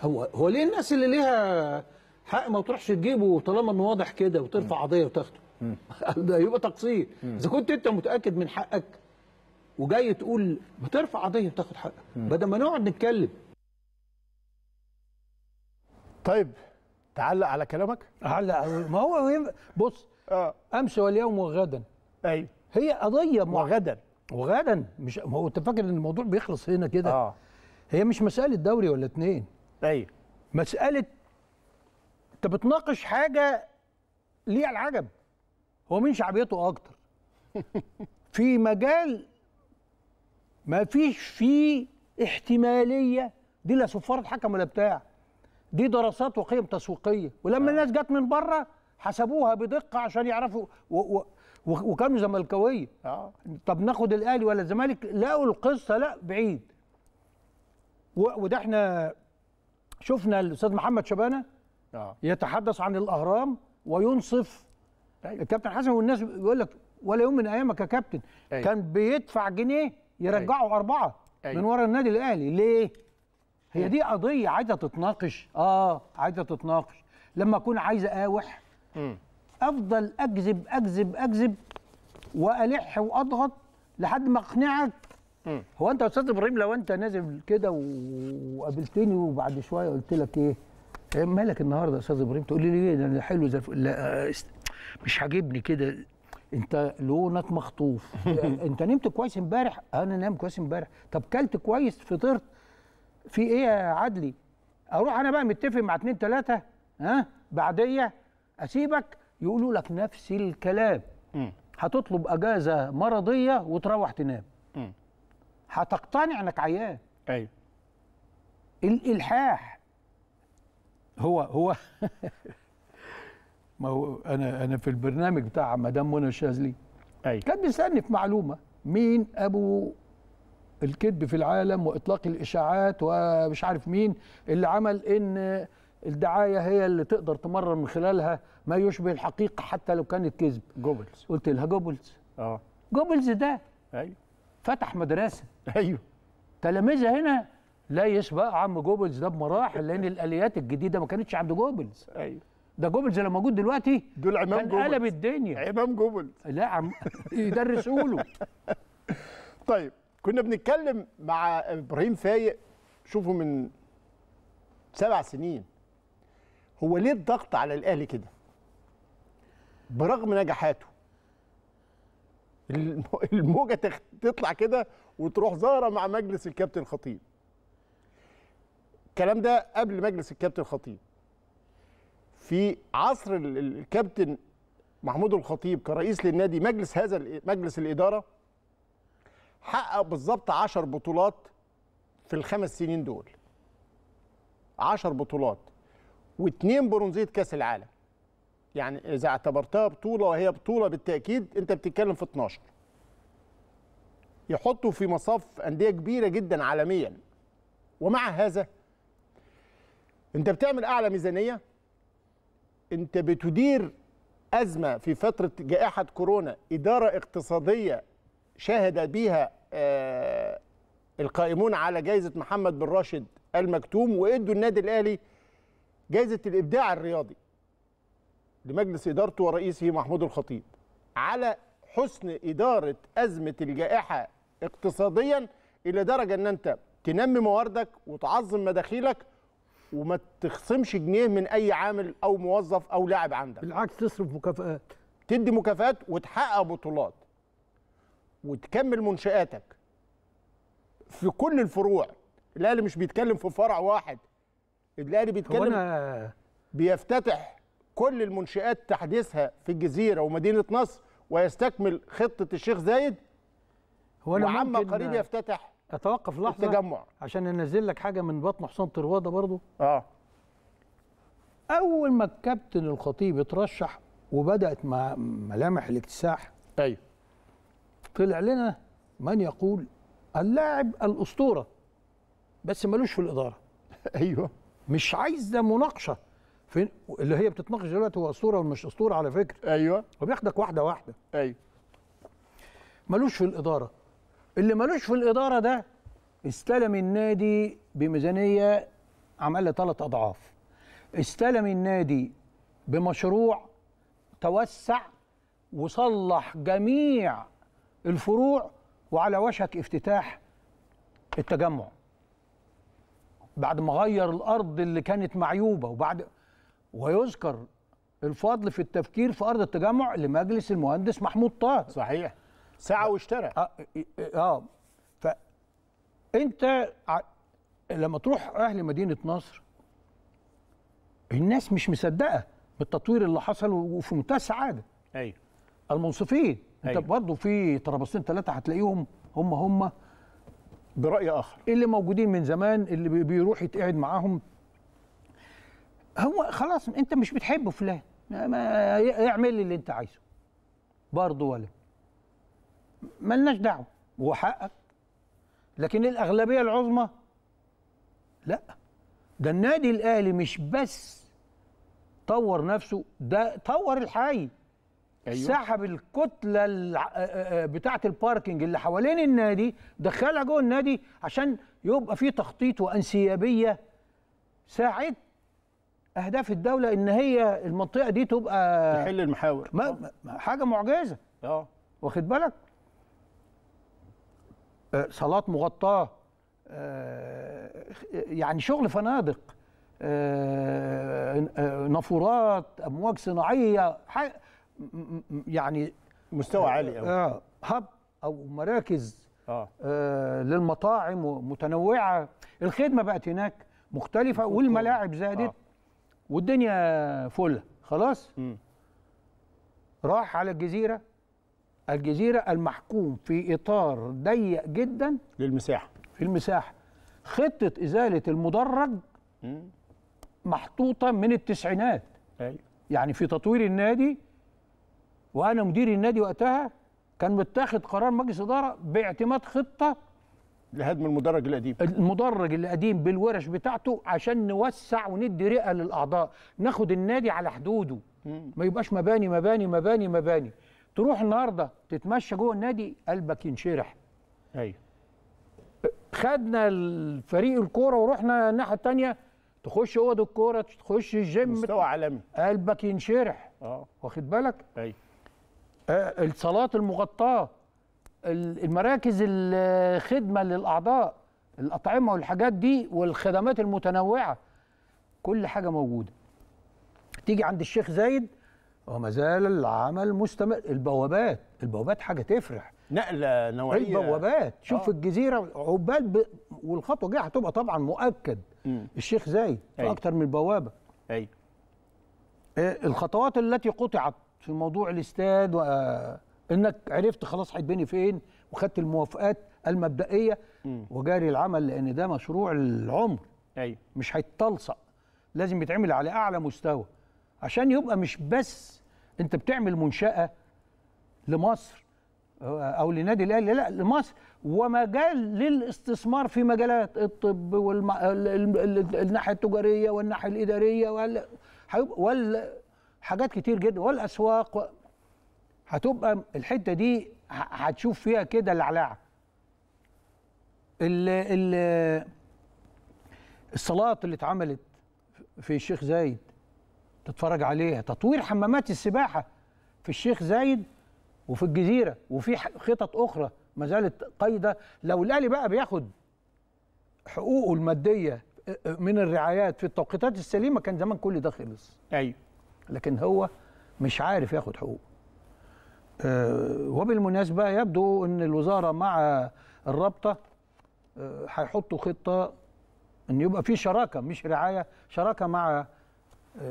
هو هو ليه الناس اللي ليها حق ما تروحش تجيبه طالما انه واضح كده وترفع قضيه وتاخده ده يبقى تقصير اذا كنت انت متاكد من حقك وجاي تقول ما ترفع قضيه وتاخد حقك بدل ما نقعد نتكلم طيب تعلق على كلامك؟ اعلق ما هو بص آه. امس واليوم وغدا ايوه هي قضيه وغدا وغدا مش هو انت فاكر ان الموضوع بيخلص هنا كده آه. هي مش مساله دوري ولا اتنين ايوه مساله انت بتناقش حاجه ليها العجب هو مين شعبيته اكتر في مجال ما فيش فيه احتماليه دي لا صفاره حكم ولا بتاع دي دراسات وقيم تسويقيه ولما آه. الناس جت من بره حسبوها بدقه عشان يعرفوا و و وكانوا زملكاويه اه طب ناخد الاهلي ولا الزمالك لقوا القصه لا بعيد وده احنا شفنا الاستاذ محمد شبانه اه يتحدث عن الاهرام وينصف أيوة. الكابتن حسن والناس بيقول لك ولا يوم من ايامك يا كابتن أيوة. كان بيدفع جنيه يرجعه اربعه أيوة. من ورا النادي الاهلي ليه؟ هي دي قضيه عايزه تتناقش اه عايزه تتناقش لما اكون عايز اقاوح افضل اكذب اكذب اكذب والح واضغط لحد ما اقنعك هو انت يا استاذ ابراهيم لو انت نازل كده وقابلتني وبعد شويه قلت لك إيه؟, ايه مالك النهارده يا استاذ ابراهيم تقول لي ليه ده حلو زي لا مش عاجبني كده انت لونك مخطوف انت نمت كويس امبارح انا نام كويس امبارح طب كلت كويس فطرت في ايه يا عدلي اروح انا بقى متفق مع اتنين تلاته ها بعديه اسيبك يقولوا لك نفس الكلام هتطلب اجازه مرضيه وتروح تنام هتقتنع انك عيان ايوه الالحاح هو هو ما هو انا انا في البرنامج بتاع مدام منى الشاذلي ايوه كان بيسالني في معلومه مين ابو الكذب في العالم واطلاق الاشاعات ومش عارف مين اللي عمل ان الدعايه هي اللي تقدر تمرر من خلالها ما يشبه الحقيقه حتى لو كانت كذب جوبلز قلت لها جوبلز اه جوبلز ده ايوه فتح مدرسه ايوه تلاميذها هنا لا يسبق عم جوبلز ده بمراحل لان الاليات الجديده ما كانتش عند جوبلز ايوه ده جوبلز اللي موجود دلوقتي دول عمام كان جوبلز قلب الدنيا عمام جوبلز لا عم يدرسوا له طيب كنا بنتكلم مع ابراهيم فايق شوفوا من سبع سنين هو ليه الضغط على الاهلي كده برغم نجاحاته الموجه تطلع كده وتروح ظاهره مع مجلس الكابتن الخطيب الكلام ده قبل مجلس الكابتن الخطيب في عصر الكابتن محمود الخطيب كرئيس للنادي مجلس هذا مجلس الاداره حقق بالظبط 10 بطولات في الخمس سنين دول 10 بطولات واثنين برونزيه كاس العالم يعني اذا اعتبرتها بطوله وهي بطوله بالتاكيد انت بتتكلم في 12 يحطوا في مصاف انديه كبيره جدا عالميا ومع هذا انت بتعمل اعلى ميزانيه انت بتدير ازمه في فتره جائحه كورونا اداره اقتصاديه شهد بها آه القائمون على جائزه محمد بن راشد المكتوم وادوا النادي الاهلي جائزه الابداع الرياضي لمجلس ادارته ورئيسه محمود الخطيب على حسن اداره ازمه الجائحه اقتصاديا الى درجه ان انت تنمي مواردك وتعظم مداخيلك وما تخصمش جنيه من اي عامل او موظف او لاعب عندك بالعكس تصرف مكافآت تدي مكافآت وتحقق بطولات وتكمل منشآتك في كل الفروع الاهلي مش بيتكلم في فرع واحد الاهلي بيتكلم بيفتتح كل المنشآت تحديثها في الجزيرة ومدينة نصر ويستكمل خطة الشيخ زايد هو أنا وعم قريب يفتتح أتوقف لحظة التجمع عشان أنزل لك حاجة من بطن حسام طروادة برضو آه أول ما الكابتن الخطيب اترشح وبدأت ملامح الاكتساح أيوه طلع لنا من يقول اللاعب الأسطورة بس ملوش في الإدارة أيوه مش عايزه مناقشه فين اللي هي بتتناقش دلوقتي هو اسطوره ولا مش اسطوره على فكره ايوه وبياخدك واحده واحده ايوه ملوش في الاداره اللي ملوش في الاداره ده استلم النادي بميزانيه عملها ثلاث اضعاف استلم النادي بمشروع توسع وصلح جميع الفروع وعلى وشك افتتاح التجمع بعد ما غير الارض اللي كانت معيوبه وبعد ويذكر الفضل في التفكير في ارض التجمع لمجلس المهندس محمود طه صحيح سعى واشترى اه, آه. آه. فانت ع... لما تروح اهل مدينه نصر الناس مش مصدقه بالتطوير اللي حصل وفي منتهى السعاده ايوه المنصفين أيوه. انت برضه في طرابلسين ثلاثه هتلاقيهم هم هم براي اخر اللي موجودين من زمان اللي بيروح يتقعد معاهم هو خلاص انت مش بتحب فلان اعمل اللي انت عايزه برضه ولا ملناش دعوه وحقك لكن الاغلبيه العظمى لا ده النادي الاهلي مش بس طور نفسه ده طور الحي أيوه؟ سحب الكتله آه، آه، آه، بتاعه الباركنج اللي حوالين النادي دخلها جوه النادي عشان يبقى في تخطيط وانسيابيه ساعد اهداف الدوله ان هي المنطقه دي تبقى تحل المحاور ما حاجه معجزه اه واخد بالك صالات مغطاه يعني شغل فنادق نافورات امواج صناعيه يعني مستوى عالي قوي اه هب او مراكز آه. آه للمطاعم متنوعه الخدمه بقت هناك مختلفه والملاعب زادت آه. والدنيا فل خلاص م. راح على الجزيره الجزيره المحكوم في اطار ضيق جدا للمساحه في المساحه خطه ازاله المدرج م. محطوطه من التسعينات أي. أيوة. يعني في تطوير النادي وانا مدير النادي وقتها كان متاخد قرار مجلس اداره باعتماد خطه لهدم المدرج القديم المدرج القديم بالورش بتاعته عشان نوسع وندي رئه للاعضاء ناخد النادي على حدوده ما يبقاش مباني مباني مباني مباني تروح النهارده تتمشى جوه النادي قلبك ينشرح ايوه خدنا الفريق الكوره ورحنا الناحيه الثانيه تخش اوض الكوره تخش الجيم مستوى عالمي قلبك ينشرح اه واخد بالك ايوه آه، الصالات المغطاه المراكز الخدمه للاعضاء الاطعمه والحاجات دي والخدمات المتنوعه كل حاجه موجوده تيجي عند الشيخ زايد وما زال العمل مستمر البوابات البوابات حاجه تفرح نقله نوعيه البوابات شوف أوه. الجزيره عقبال ب... والخطوه الجايه هتبقى طبعا مؤكد م. الشيخ زايد في اكتر من بوابه ايوه الخطوات التي قطعت في موضوع الاستاد آه، انك عرفت خلاص هيتبني فين وخدت الموافقات المبدئيه وجاري العمل لان ده مشروع العمر ايوه مش هيتلصق لازم يتعمل على اعلى مستوى عشان يبقى مش بس انت بتعمل منشاه لمصر آه، او لنادي الاهلي لا لمصر ومجال للاستثمار في مجالات الطب والناحيه التجاريه والناحيه الاداريه وال... هيبقى وال... حاجات كتير جدا والاسواق هتبقى الحته دي هتشوف فيها كده العلاعه الصلاه اللي اتعملت في الشيخ زايد تتفرج عليها تطوير حمامات السباحه في الشيخ زايد وفي الجزيره وفي خطط اخرى ما زالت قايده لو الاهلي بقى بياخد حقوقه الماديه آه، آه، من الرعايات في التوقيتات السليمه كان زمان كل ده خلص ايوه لكن هو مش عارف ياخد حقوق آه، وبالمناسبة يبدو أن الوزارة مع الرابطة آه، هيحطوا خطة أن يبقى في شراكة مش رعاية شراكة مع آه،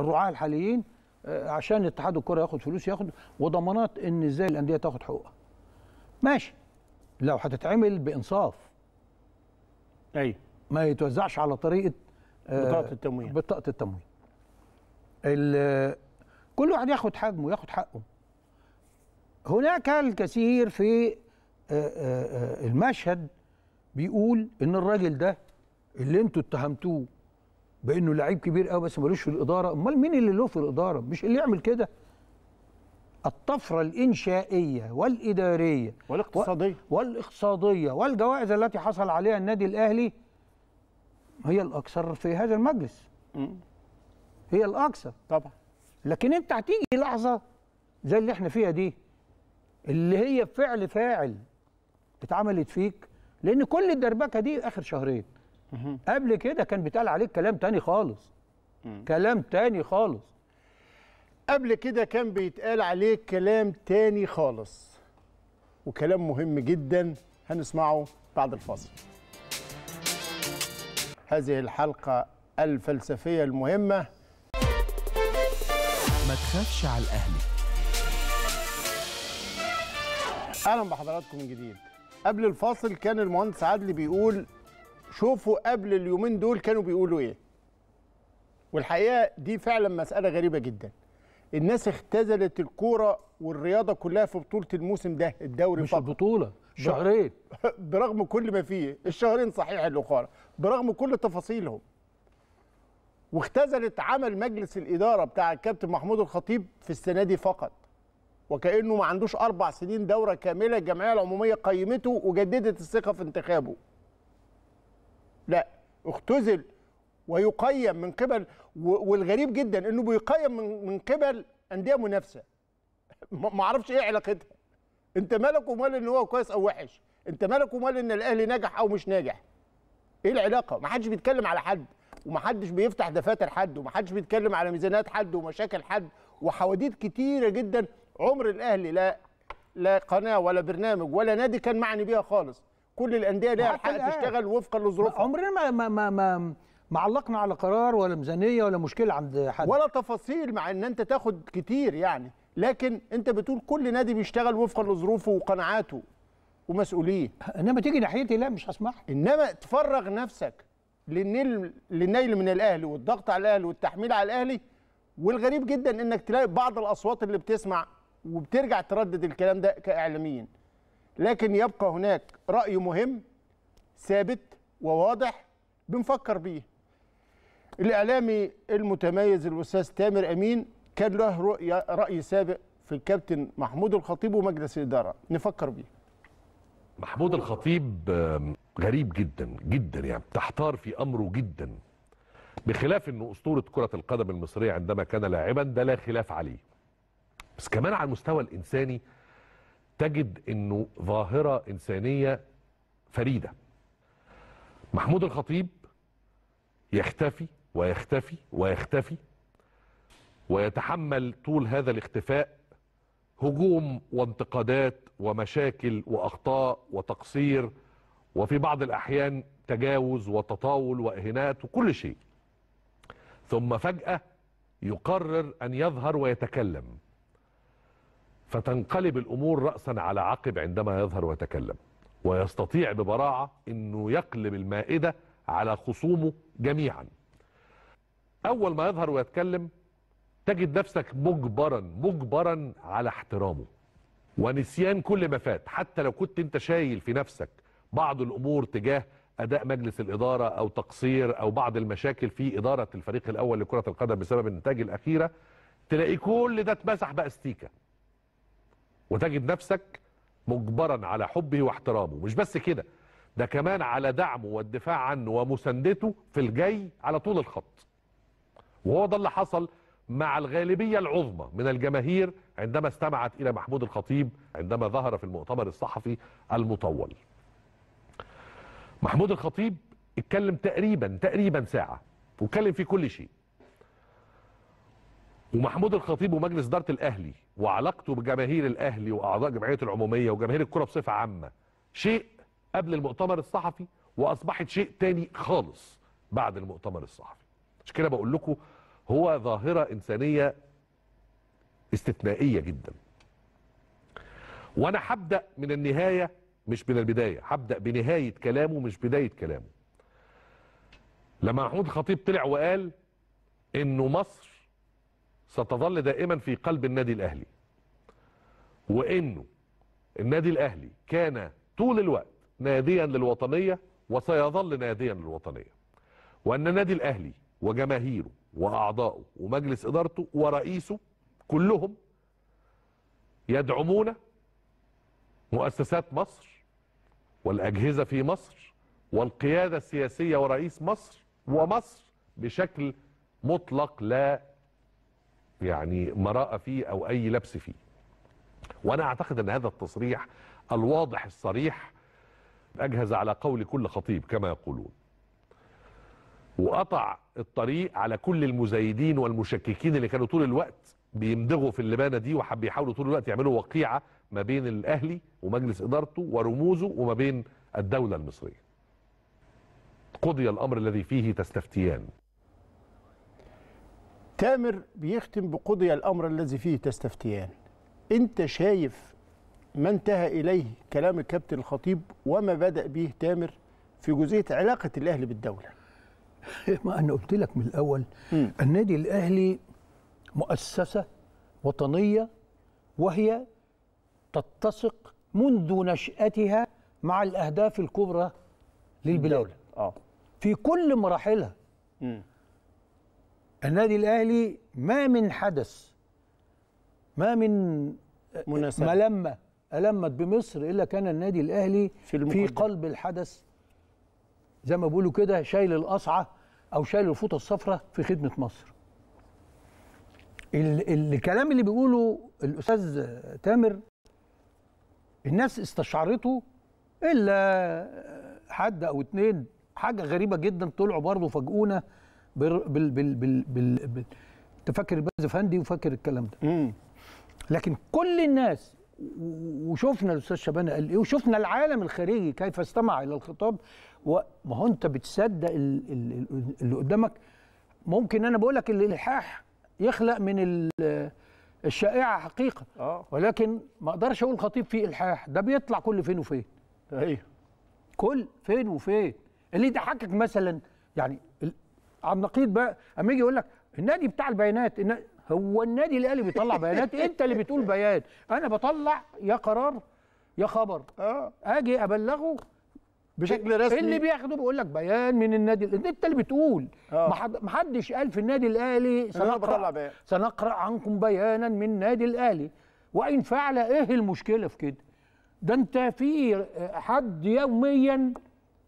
الرعاة الحاليين عشان اتحاد الكرة ياخد فلوس ياخد وضمانات أن إزاي الأندية تاخد حقوقها ماشي لو هتتعمل بإنصاف أي ما يتوزعش على طريقة بطاقة التمويل بطاقة التمويل كل واحد ياخد حجمه ياخد حقه هناك الكثير في آه، آه، المشهد بيقول ان الراجل ده اللي انتوا اتهمتوه بانه لعيب كبير قوي بس ملوش في الاداره امال مين اللي له في الاداره مش اللي يعمل كده الطفرة الإنشائية والإدارية والاقتصادية والاقتصادية والجوائز التي حصل عليها النادي الأهلي هي الأكثر في هذا المجلس م. هي الاقصى طبعا لكن انت هتيجي لحظه زي اللي احنا فيها دي اللي هي فعل فاعل اتعملت فيك لان كل الدربكه دي اخر شهرين قبل كده كان بيتقال عليك كلام تاني خالص كلام تاني خالص قبل كده كان بيتقال عليك كلام تاني خالص وكلام مهم جدا هنسمعه بعد الفاصل هذه الحلقة الفلسفية المهمة تخافش على الأهلي أهلا بحضراتكم من جديد قبل الفاصل كان المهندس عدلي بيقول شوفوا قبل اليومين دول كانوا بيقولوا إيه والحقيقة دي فعلا مسألة غريبة جدا الناس اختزلت الكورة والرياضة كلها في بطولة الموسم ده الدوري مش فقط. البطولة شهرين برغم كل ما فيه الشهرين صحيح الأخرى برغم كل تفاصيلهم واختزلت عمل مجلس الاداره بتاع الكابتن محمود الخطيب في السنه دي فقط وكانه ما عندوش اربع سنين دوره كامله الجمعيه العموميه قيمته وجددت الثقه في انتخابه. لا اختزل ويقيم من قبل والغريب جدا انه بيقيم من, قبل انديه منافسه. ما اعرفش ايه علاقتها. انت مالك ومال ان هو كويس او وحش، انت مالك ومال ان الاهلي نجح او مش ناجح. ايه العلاقه؟ ما حدش بيتكلم على حد. ومحدش بيفتح دفاتر حد ومحدش بيتكلم على ميزانيات حد ومشاكل حد وحواديت كتيره جدا عمر الاهلي لا لا قناه ولا برنامج ولا نادي كان معني بيها خالص كل الانديه ليها الحق تشتغل وفقا لظروفها عمرنا ما ما ما ما علقنا على قرار ولا ميزانيه ولا مشكله عند حد ولا تفاصيل مع ان انت تاخد كتير يعني لكن انت بتقول كل نادي بيشتغل وفقا لظروفه وقناعاته ومسؤوليه انما تيجي ناحيتي لا مش هسمح انما تفرغ نفسك للنيل للنيل من الاهلي والضغط على الاهلي والتحميل على الاهلي والغريب جدا انك تلاقي بعض الاصوات اللي بتسمع وبترجع تردد الكلام ده كاعلاميين لكن يبقى هناك راي مهم ثابت وواضح بنفكر بيه الاعلامي المتميز الاستاذ تامر امين كان له رؤيه راي سابق في الكابتن محمود الخطيب ومجلس الاداره نفكر بيه محمود الخطيب غريب جدا جدا يعني تحتار في امره جدا بخلاف ان اسطوره كره القدم المصريه عندما كان لاعبا ده لا خلاف عليه بس كمان على المستوى الانساني تجد انه ظاهره انسانيه فريده محمود الخطيب يختفي ويختفي ويختفي ويتحمل طول هذا الاختفاء هجوم وانتقادات ومشاكل واخطاء وتقصير وفي بعض الأحيان تجاوز وتطاول وإهانات وكل شيء ثم فجأة يقرر أن يظهر ويتكلم فتنقلب الأمور رأسا على عقب عندما يظهر ويتكلم ويستطيع ببراعة أنه يقلب المائدة على خصومه جميعا أول ما يظهر ويتكلم تجد نفسك مجبرا مجبرا على احترامه ونسيان كل ما فات حتى لو كنت انت شايل في نفسك بعض الامور تجاه اداء مجلس الاداره او تقصير او بعض المشاكل في اداره الفريق الاول لكره القدم بسبب النتائج الاخيره تلاقي كل ده اتمسح بقى وتجد نفسك مجبرا على حبه واحترامه مش بس كده ده كمان على دعمه والدفاع عنه ومساندته في الجاي على طول الخط وهو ده اللي حصل مع الغالبية العظمى من الجماهير عندما استمعت إلى محمود الخطيب عندما ظهر في المؤتمر الصحفي المطول محمود الخطيب اتكلم تقريبا تقريبا ساعه واتكلم في كل شيء ومحمود الخطيب ومجلس اداره الاهلي وعلاقته بجماهير الاهلي واعضاء جمعيه العموميه وجماهير الكره بصفه عامه شيء قبل المؤتمر الصحفي واصبحت شيء تاني خالص بعد المؤتمر الصحفي مش كده بقول لكم هو ظاهره انسانيه استثنائيه جدا وانا هبدا من النهايه مش من البدايه هبدا بنهايه كلامه مش بدايه كلامه لما محمود الخطيب طلع وقال انه مصر ستظل دائما في قلب النادي الاهلي وانه النادي الاهلي كان طول الوقت ناديا للوطنيه وسيظل ناديا للوطنيه وان النادي الاهلي وجماهيره واعضائه ومجلس ادارته ورئيسه كلهم يدعمون مؤسسات مصر والأجهزة في مصر والقيادة السياسية ورئيس مصر ومصر بشكل مطلق لا يعني مراء فيه أو أي لبس فيه وأنا أعتقد أن هذا التصريح الواضح الصريح أجهز على قول كل خطيب كما يقولون وقطع الطريق على كل المزايدين والمشككين اللي كانوا طول الوقت بيمدغوا في اللبانه دي وحب يحاولوا طول الوقت يعملوا وقيعه ما بين الاهلي ومجلس ادارته ورموزه وما بين الدوله المصريه قضي الامر الذي فيه تستفتيان تامر بيختم بقضي الامر الذي فيه تستفتيان انت شايف ما انتهى اليه كلام الكابتن الخطيب وما بدا به تامر في جزئيه علاقه الاهلي بالدوله ما انا قلت لك من الاول م. النادي الاهلي مؤسسه وطنيه وهي تتسق منذ نشأتها مع الأهداف الكبرى للبلاد آه. في كل مراحلها النادي الأهلي ما من حدث ما من مناسبة. ملمة ألمت بمصر إلا كان النادي الأهلي في, في قلب الحدث زي ما بيقولوا كده شايل القصعة أو شايل الفوطة الصفراء في خدمة مصر الكلام اللي بيقوله الأستاذ تامر الناس استشعرته الا حد او اتنين حاجه غريبه جدا طلعوا برضه فاجئونا بال بال بال بال, بال, بال تفكر الباز فندي وفاكر الكلام ده لكن كل الناس وشفنا الاستاذ شبانه قال ايه وشفنا العالم الخارجي كيف استمع الى الخطاب وما هو انت بتصدق اللي قدامك ممكن انا بقول لك الالحاح يخلق من ال الشائعه حقيقه آه. ولكن ما اقدرش اقول خطيب فيه الحاح ده بيطلع كل فين وفين ايوه كل فين وفين اللي يضحكك مثلا يعني على النقيض بقى اما يجي يقول لك النادي بتاع البيانات النادي هو النادي الاهلي بيطلع بيانات انت اللي بتقول بيان انا بطلع يا قرار يا خبر آه. اجي ابلغه بشكل إيه رسمي اللي بياخده بيقول لك بيان من النادي انت اللي بتقول آه. ما حدش قال في النادي الاهلي سنقرا سنقرا عنكم بيانا من النادي الاهلي وان فعل ايه المشكله في كده ده انت في حد يوميا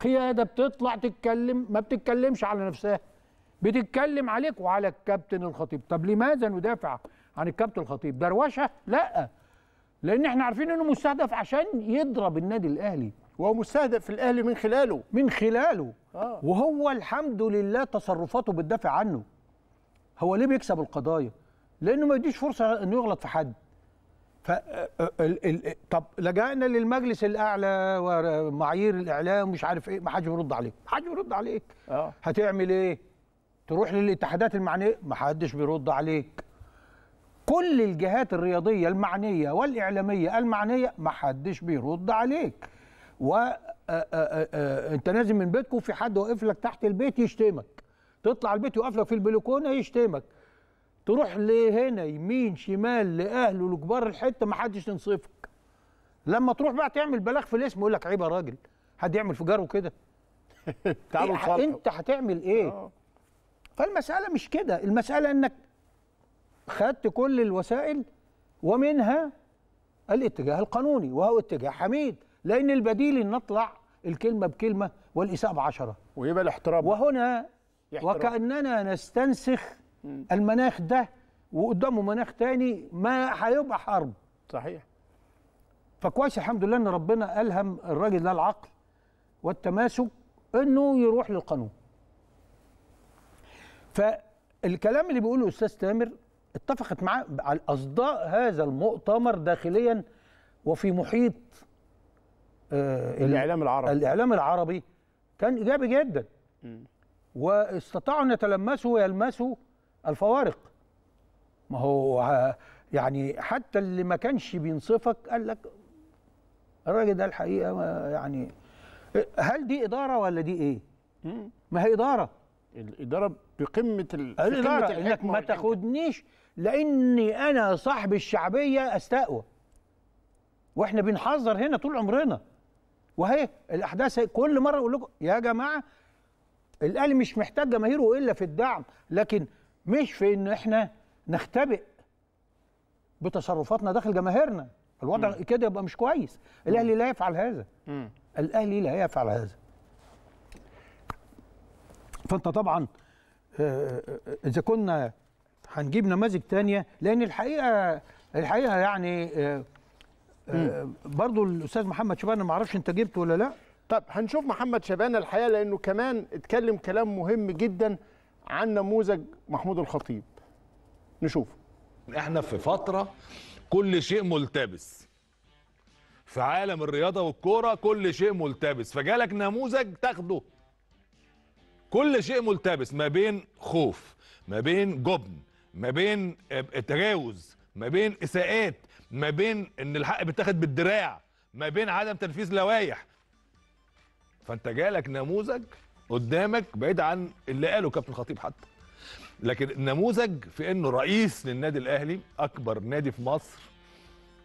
قياده بتطلع تتكلم ما بتتكلمش على نفسها بتتكلم عليك وعلى الكابتن الخطيب طب لماذا ندافع عن الكابتن الخطيب دروشه لا لان احنا عارفين انه مستهدف عشان يضرب النادي الاهلي ومستهدف في الاهلي من خلاله من خلاله آه. وهو الحمد لله تصرفاته بتدافع عنه هو ليه بيكسب القضايا لانه ما يديش فرصه انه يغلط في حد ف طب لجأنا للمجلس الاعلى ومعايير الاعلام مش عارف ايه ما حدش بيرد عليك ما حدش بيرد عليك آه. هتعمل ايه تروح للاتحادات المعنيه ما حدش بيرد عليك كل الجهات الرياضيه المعنيه والاعلاميه المعنيه ما حدش بيرد عليك وانت آه، آه، آه، نازل من بيتكم في حد واقف لك تحت البيت يشتمك تطلع البيت يقف لك في البلكونه يشتمك تروح لهنا يمين شمال لاهله لكبار الحته ما حدش ينصفك لما تروح بقى تعمل بلاغ في الاسم يقول لك عيب يا راجل حد يعمل في جاره كده تعالوا إيه انت هتعمل ايه فالمساله مش كده المساله انك خدت كل الوسائل ومنها الاتجاه القانوني وهو اتجاه حميد لأن البديل أن نطلع الكلمة بكلمة والإساءة بعشرة ويبقى الاحترام وهنا يحترام. وكأننا نستنسخ المناخ ده وقدامه مناخ تاني ما هيبقى حرب صحيح فكويس الحمد لله ان ربنا الهم الراجل ده العقل والتماسك انه يروح للقانون فالكلام اللي بيقوله الاستاذ تامر اتفقت معاه على اصداء هذا المؤتمر داخليا وفي محيط آه، الاعلام العربي الاعلام العربي كان ايجابي جدا م. واستطاعوا ان يتلمسوا ويلمسوا الفوارق ما هو يعني حتى اللي ما كانش بينصفك قال لك الراجل ده الحقيقه يعني هل دي اداره ولا دي ايه؟ ما هي اداره الاداره بقمه ال... الاداره بقمة انك ما تاخدنيش لاني انا صاحب الشعبيه استقوى واحنا بنحذر هنا طول عمرنا وهي الاحداث هي كل مره اقول لكم يا جماعه الاهلي مش محتاج جماهيره الا في الدعم لكن مش في ان احنا نختبئ بتصرفاتنا داخل جماهيرنا الوضع مم. كده يبقى مش كويس الاهلي لا يفعل هذا مم. الاهلي لا يفعل هذا فانت طبعا آه، آه، اذا كنا هنجيب نماذج تانية لان الحقيقه الحقيقه يعني آه، آه، برضه الاستاذ محمد شبان ما اعرفش انت جبته ولا لا طب هنشوف محمد شبان الحقيقه لانه كمان اتكلم كلام مهم جدا عن نموذج محمود الخطيب نشوفه احنا في فتره كل شيء ملتبس في عالم الرياضه والكوره كل شيء ملتبس فجالك نموذج تاخده كل شيء ملتبس ما بين خوف ما بين جبن ما بين آه، تجاوز ما بين اساءات ما بين ان الحق بيتاخد بالدراع ما بين عدم تنفيذ لوائح فانت جالك نموذج قدامك بعيد عن اللي قاله كابتن خطيب حتى لكن نموذج في انه رئيس للنادي الاهلي اكبر نادي في مصر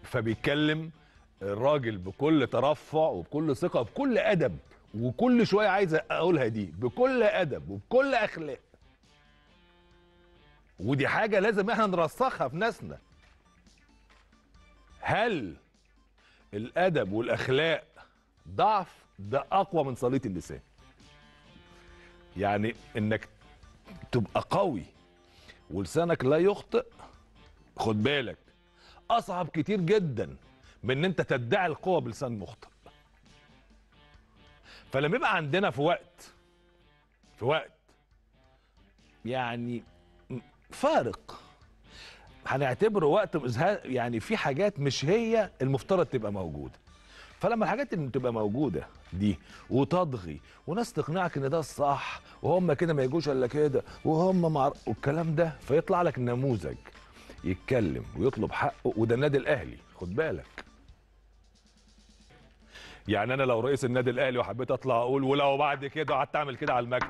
فبيتكلم الراجل بكل ترفع وبكل ثقه وبكل ادب وكل شويه عايز اقولها دي بكل ادب وبكل اخلاق ودي حاجه لازم احنا نرسخها في ناسنا هل الادب والاخلاق ضعف ده اقوى من صليه اللسان يعني انك تبقى قوي ولسانك لا يخطئ خد بالك اصعب كتير جدا من ان انت تدعي القوه بلسان مخطئ فلما يبقى عندنا في وقت في وقت يعني فارق هنعتبره وقت يعني في حاجات مش هي المفترض تبقى موجوده فلما الحاجات اللي بتبقى موجوده دي وتضغي وناس تقنعك ان ده الصح وهم كده ما يجوش الا كده وهم مع والكلام ده فيطلع لك نموذج يتكلم ويطلب حقه وده النادي الاهلي خد بالك يعني انا لو رئيس النادي الاهلي وحبيت اطلع اقول ولو بعد كده قعدت اعمل كده على المكتب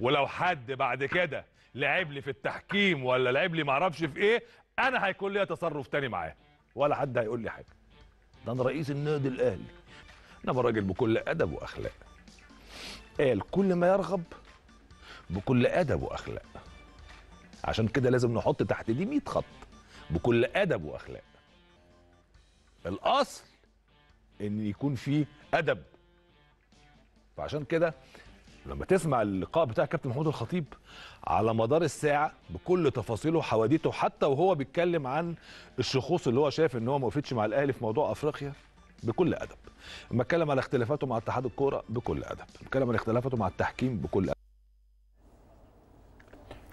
ولو حد بعد كده لعب لي في التحكيم ولا لعب لي ما اعرفش في ايه انا هيكون ليا تصرف تاني معاه ولا حد هيقول لي حاجه ده انا رئيس النادي الاهلي انما راجل بكل ادب واخلاق قال كل ما يرغب بكل ادب واخلاق عشان كده لازم نحط تحت دي 100 خط بكل ادب واخلاق الاصل ان يكون في ادب فعشان كده لما تسمع اللقاء بتاع كابتن محمود الخطيب على مدار الساعه بكل تفاصيله وحواديته حتى وهو بيتكلم عن الشخوص اللي هو شايف ان هو ما وقفتش مع الاهلي في موضوع افريقيا بكل ادب لما اتكلم على اختلافاته مع اتحاد الكوره بكل ادب اتكلم على اختلافاته مع التحكيم بكل ادب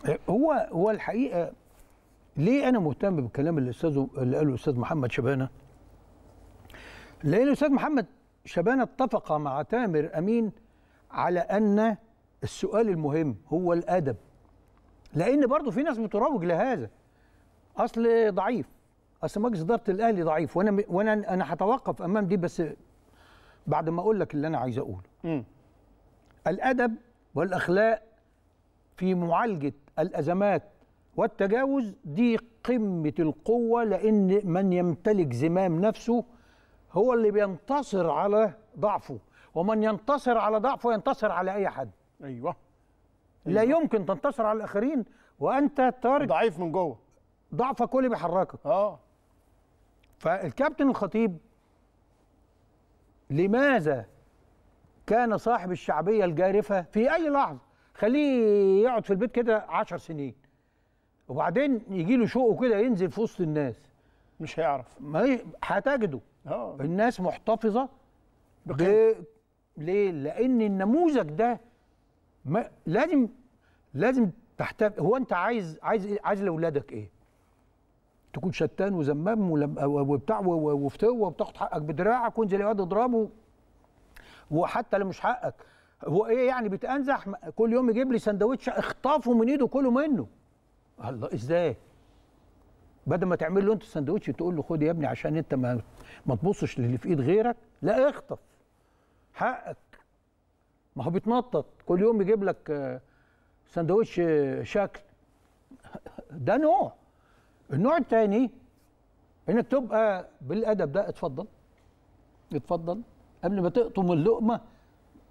إيه، هو هو الحقيقه ليه انا مهتم بالكلام اللي استاذ اللي قاله الاستاذ محمد شبانه لان الاستاذ محمد شبانه اتفق مع تامر امين على ان السؤال المهم هو الادب لان برضه في ناس بتروج لهذا اصل ضعيف اصل مجلس اداره الاهلي ضعيف وانا وانا انا هتوقف امام دي بس بعد ما اقول لك اللي انا عايز اقوله م. الادب والاخلاق في معالجه الازمات والتجاوز دي قمه القوه لان من يمتلك زمام نفسه هو اللي بينتصر على ضعفه ومن ينتصر على ضعفه ينتصر على اي حد ايوه لا أيوة. يمكن تنتصر على الاخرين وانت تارك ضعيف من جوه ضعفك كل اللي بيحركك اه فالكابتن الخطيب لماذا كان صاحب الشعبيه الجارفه في اي لحظه خليه يقعد في البيت كده 10 سنين وبعدين يجي له شوقه كده ينزل في وسط الناس مش هيعرف ما هتجده اه الناس محتفظه ليه؟ لأن النموذج ده ما لازم لازم تحتف هو أنت عايز عايز إيه؟ عايز لأولادك إيه؟ تكون شتان وزمام وبتاع وفتوه وبتاخد حقك بدراعك وانزل يا واد اضربه وحتى لو مش حقك هو ايه يعني بتأنزح كل يوم يجيب لي سندوتش اخطفه من ايده كله منه الله ازاي بدل ما تعمل له انت سندوتش تقول له خد يا ابني عشان انت ما ما تبصش للي في ايد غيرك لا اخطف حقك ما هو بيتنطط كل يوم يجيب لك آه، سندوتش آه، شكل ده نوع النوع الثاني انك تبقى بالادب ده اتفضل اتفضل قبل ما تقطم اللقمه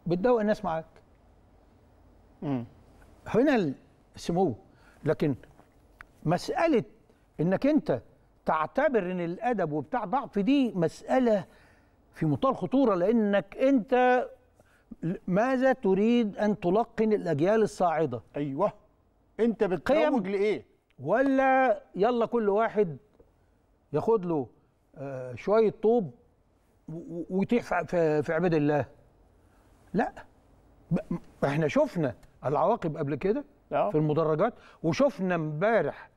بتدوق الناس معاك هنا السمو لكن مساله انك انت تعتبر ان الادب وبتاع ضعف دي مساله في منتهى الخطوره لانك انت ماذا تريد ان تلقن الاجيال الصاعده ايوه انت بتروج لايه ولا يلا كل واحد ياخد له آه، شويه طوب ويطيح في عباد الله لا احنا شفنا العواقب قبل كده في المدرجات وشفنا امبارح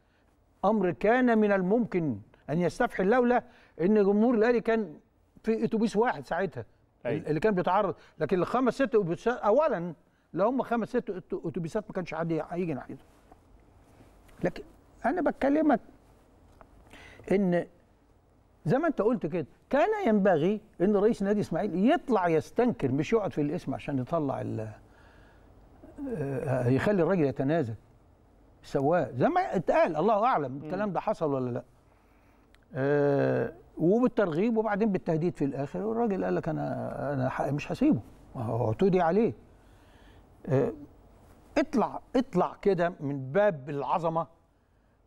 امر كان من الممكن ان يستفحل لولا ان جمهور الاهلي كان في اتوبيس واحد ساعتها أي. أيوه. اللي كان بيتعرض لكن الخمس ست اتوبيسات اولا لو هم خمس ست اتوبيسات ما كانش حد هيجي ناحيته لكن انا بكلمك ان زي ما انت قلت كده كان ينبغي ان رئيس نادي اسماعيل يطلع يستنكر مش يقعد في الاسم عشان يطلع ال آه، يخلي الراجل يتنازل سواه زي ما اتقال الله اعلم الكلام ده حصل ولا لا أه وبالترغيب وبعدين بالتهديد في الاخر والراجل قال لك انا انا مش هسيبه هو اعتدي عليه آه، اطلع اطلع كده من باب العظمه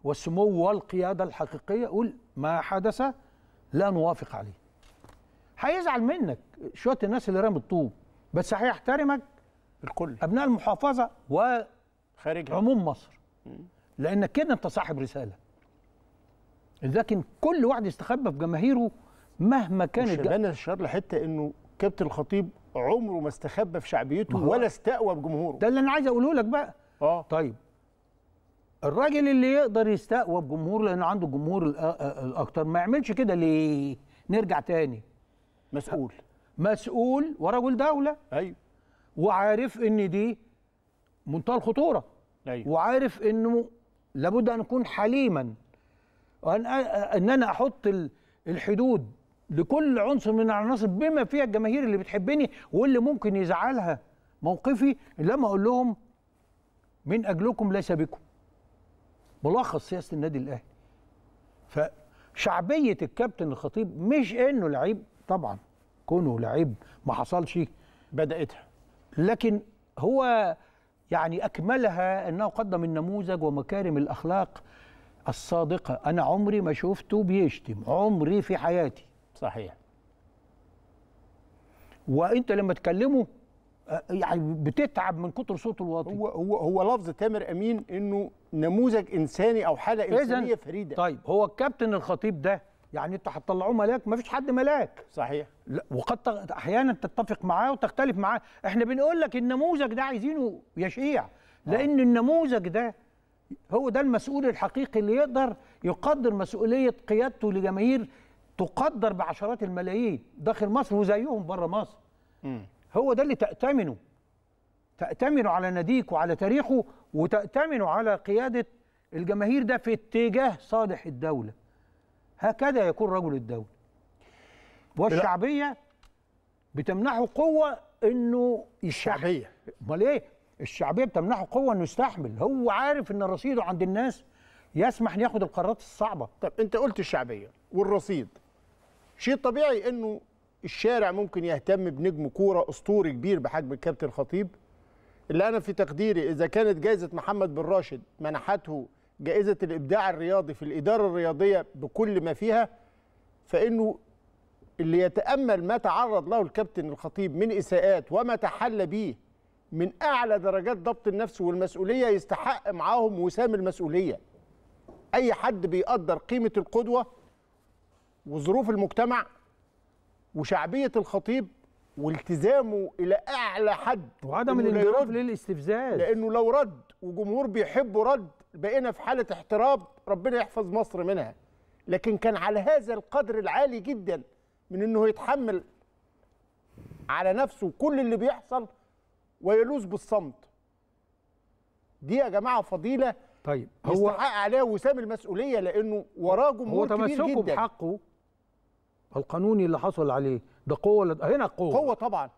والسمو والقياده الحقيقيه قول ما حدث لا نوافق عليه هيزعل منك شويه الناس اللي رموا الطوب بس هيحترمك الكل ابناء المحافظه خارجها عموم مصر لانك كده انت صاحب رساله لكن كل واحد يستخبى في جماهيره مهما كانت مش انا الشر لحته انه كابتن الخطيب عمره ما استخبى في شعبيته ولا استقوى بجمهوره ده اللي انا عايز اقوله لك بقى اه طيب الراجل اللي يقدر يستقوى بجمهوره لانه عنده جمهور الاكتر ما يعملش كده ليه نرجع تاني مسؤول مسؤول ورجل دوله ايوه وعارف ان دي منتهى الخطوره ايوه وعارف انه لابد ان يكون حليما وان ان انا احط الحدود لكل عنصر من العناصر بما فيها الجماهير اللي بتحبني واللي ممكن يزعلها موقفي لما اقول لهم من اجلكم ليس بكم ملخص سياسه النادي الاهلي فشعبيه الكابتن الخطيب مش انه لعيب طبعا كونه لعيب ما حصلش بداتها لكن هو يعني اكملها انه قدم النموذج ومكارم الاخلاق الصادقة أنا عمري ما شفته بيشتم عمري في حياتي صحيح وأنت لما تكلمه آه، يعني بتتعب من كتر صوته الواطي هو هو هو لفظ تامر امين انه نموذج انساني او حاله انسانيه فريده طيب هو الكابتن الخطيب ده يعني انتوا هتطلعوه ملاك ما فيش حد ملاك صحيح لا وقد تغ... احيانا تتفق معاه وتختلف معاه احنا بنقول لك النموذج ده عايزينه يشيع آه. لان آه. النموذج ده هو ده المسؤول الحقيقي اللي يقدر يقدر مسؤوليه قيادته لجماهير تقدر بعشرات الملايين داخل مصر وزيهم بره مصر هو ده اللي تأتمنه تأتمنه على ناديك وعلى تاريخه وتأتمنه على قيادة الجماهير ده في اتجاه صالح الدولة هكذا يكون رجل الدولة والشعبية بتمنحه قوة انه الشعبية امال ايه الشعبيه بتمنحه قوه انه يستحمل هو عارف ان رصيده عند الناس يسمح ياخد القرارات الصعبه طب انت قلت الشعبيه والرصيد شيء طبيعي انه الشارع ممكن يهتم بنجم كوره اسطوري كبير بحجم الكابتن خطيب اللي انا في تقديري اذا كانت جائزه محمد بن راشد منحته جائزه الابداع الرياضي في الاداره الرياضيه بكل ما فيها فانه اللي يتامل ما تعرض له الكابتن الخطيب من اساءات وما تحلى به من اعلى درجات ضبط النفس والمسؤوليه يستحق معاهم وسام المسؤوليه اي حد بيقدر قيمه القدوه وظروف المجتمع وشعبيه الخطيب والتزامه الى اعلى حد وعدم الانجراف للاستفزاز لانه لو رد وجمهور بيحبه رد بقينا في حاله احتراب ربنا يحفظ مصر منها لكن كان على هذا القدر العالي جدا من انه يتحمل على نفسه كل اللي بيحصل ويلوذ بالصمت دي يا جماعه فضيله طيب هو يستحق عليها وسام المسؤوليه لانه وراه جمهور كبير جدا هو تمسكه بحقه القانوني اللي حصل عليه ده قوه ولا هنا قوه قوه طبعا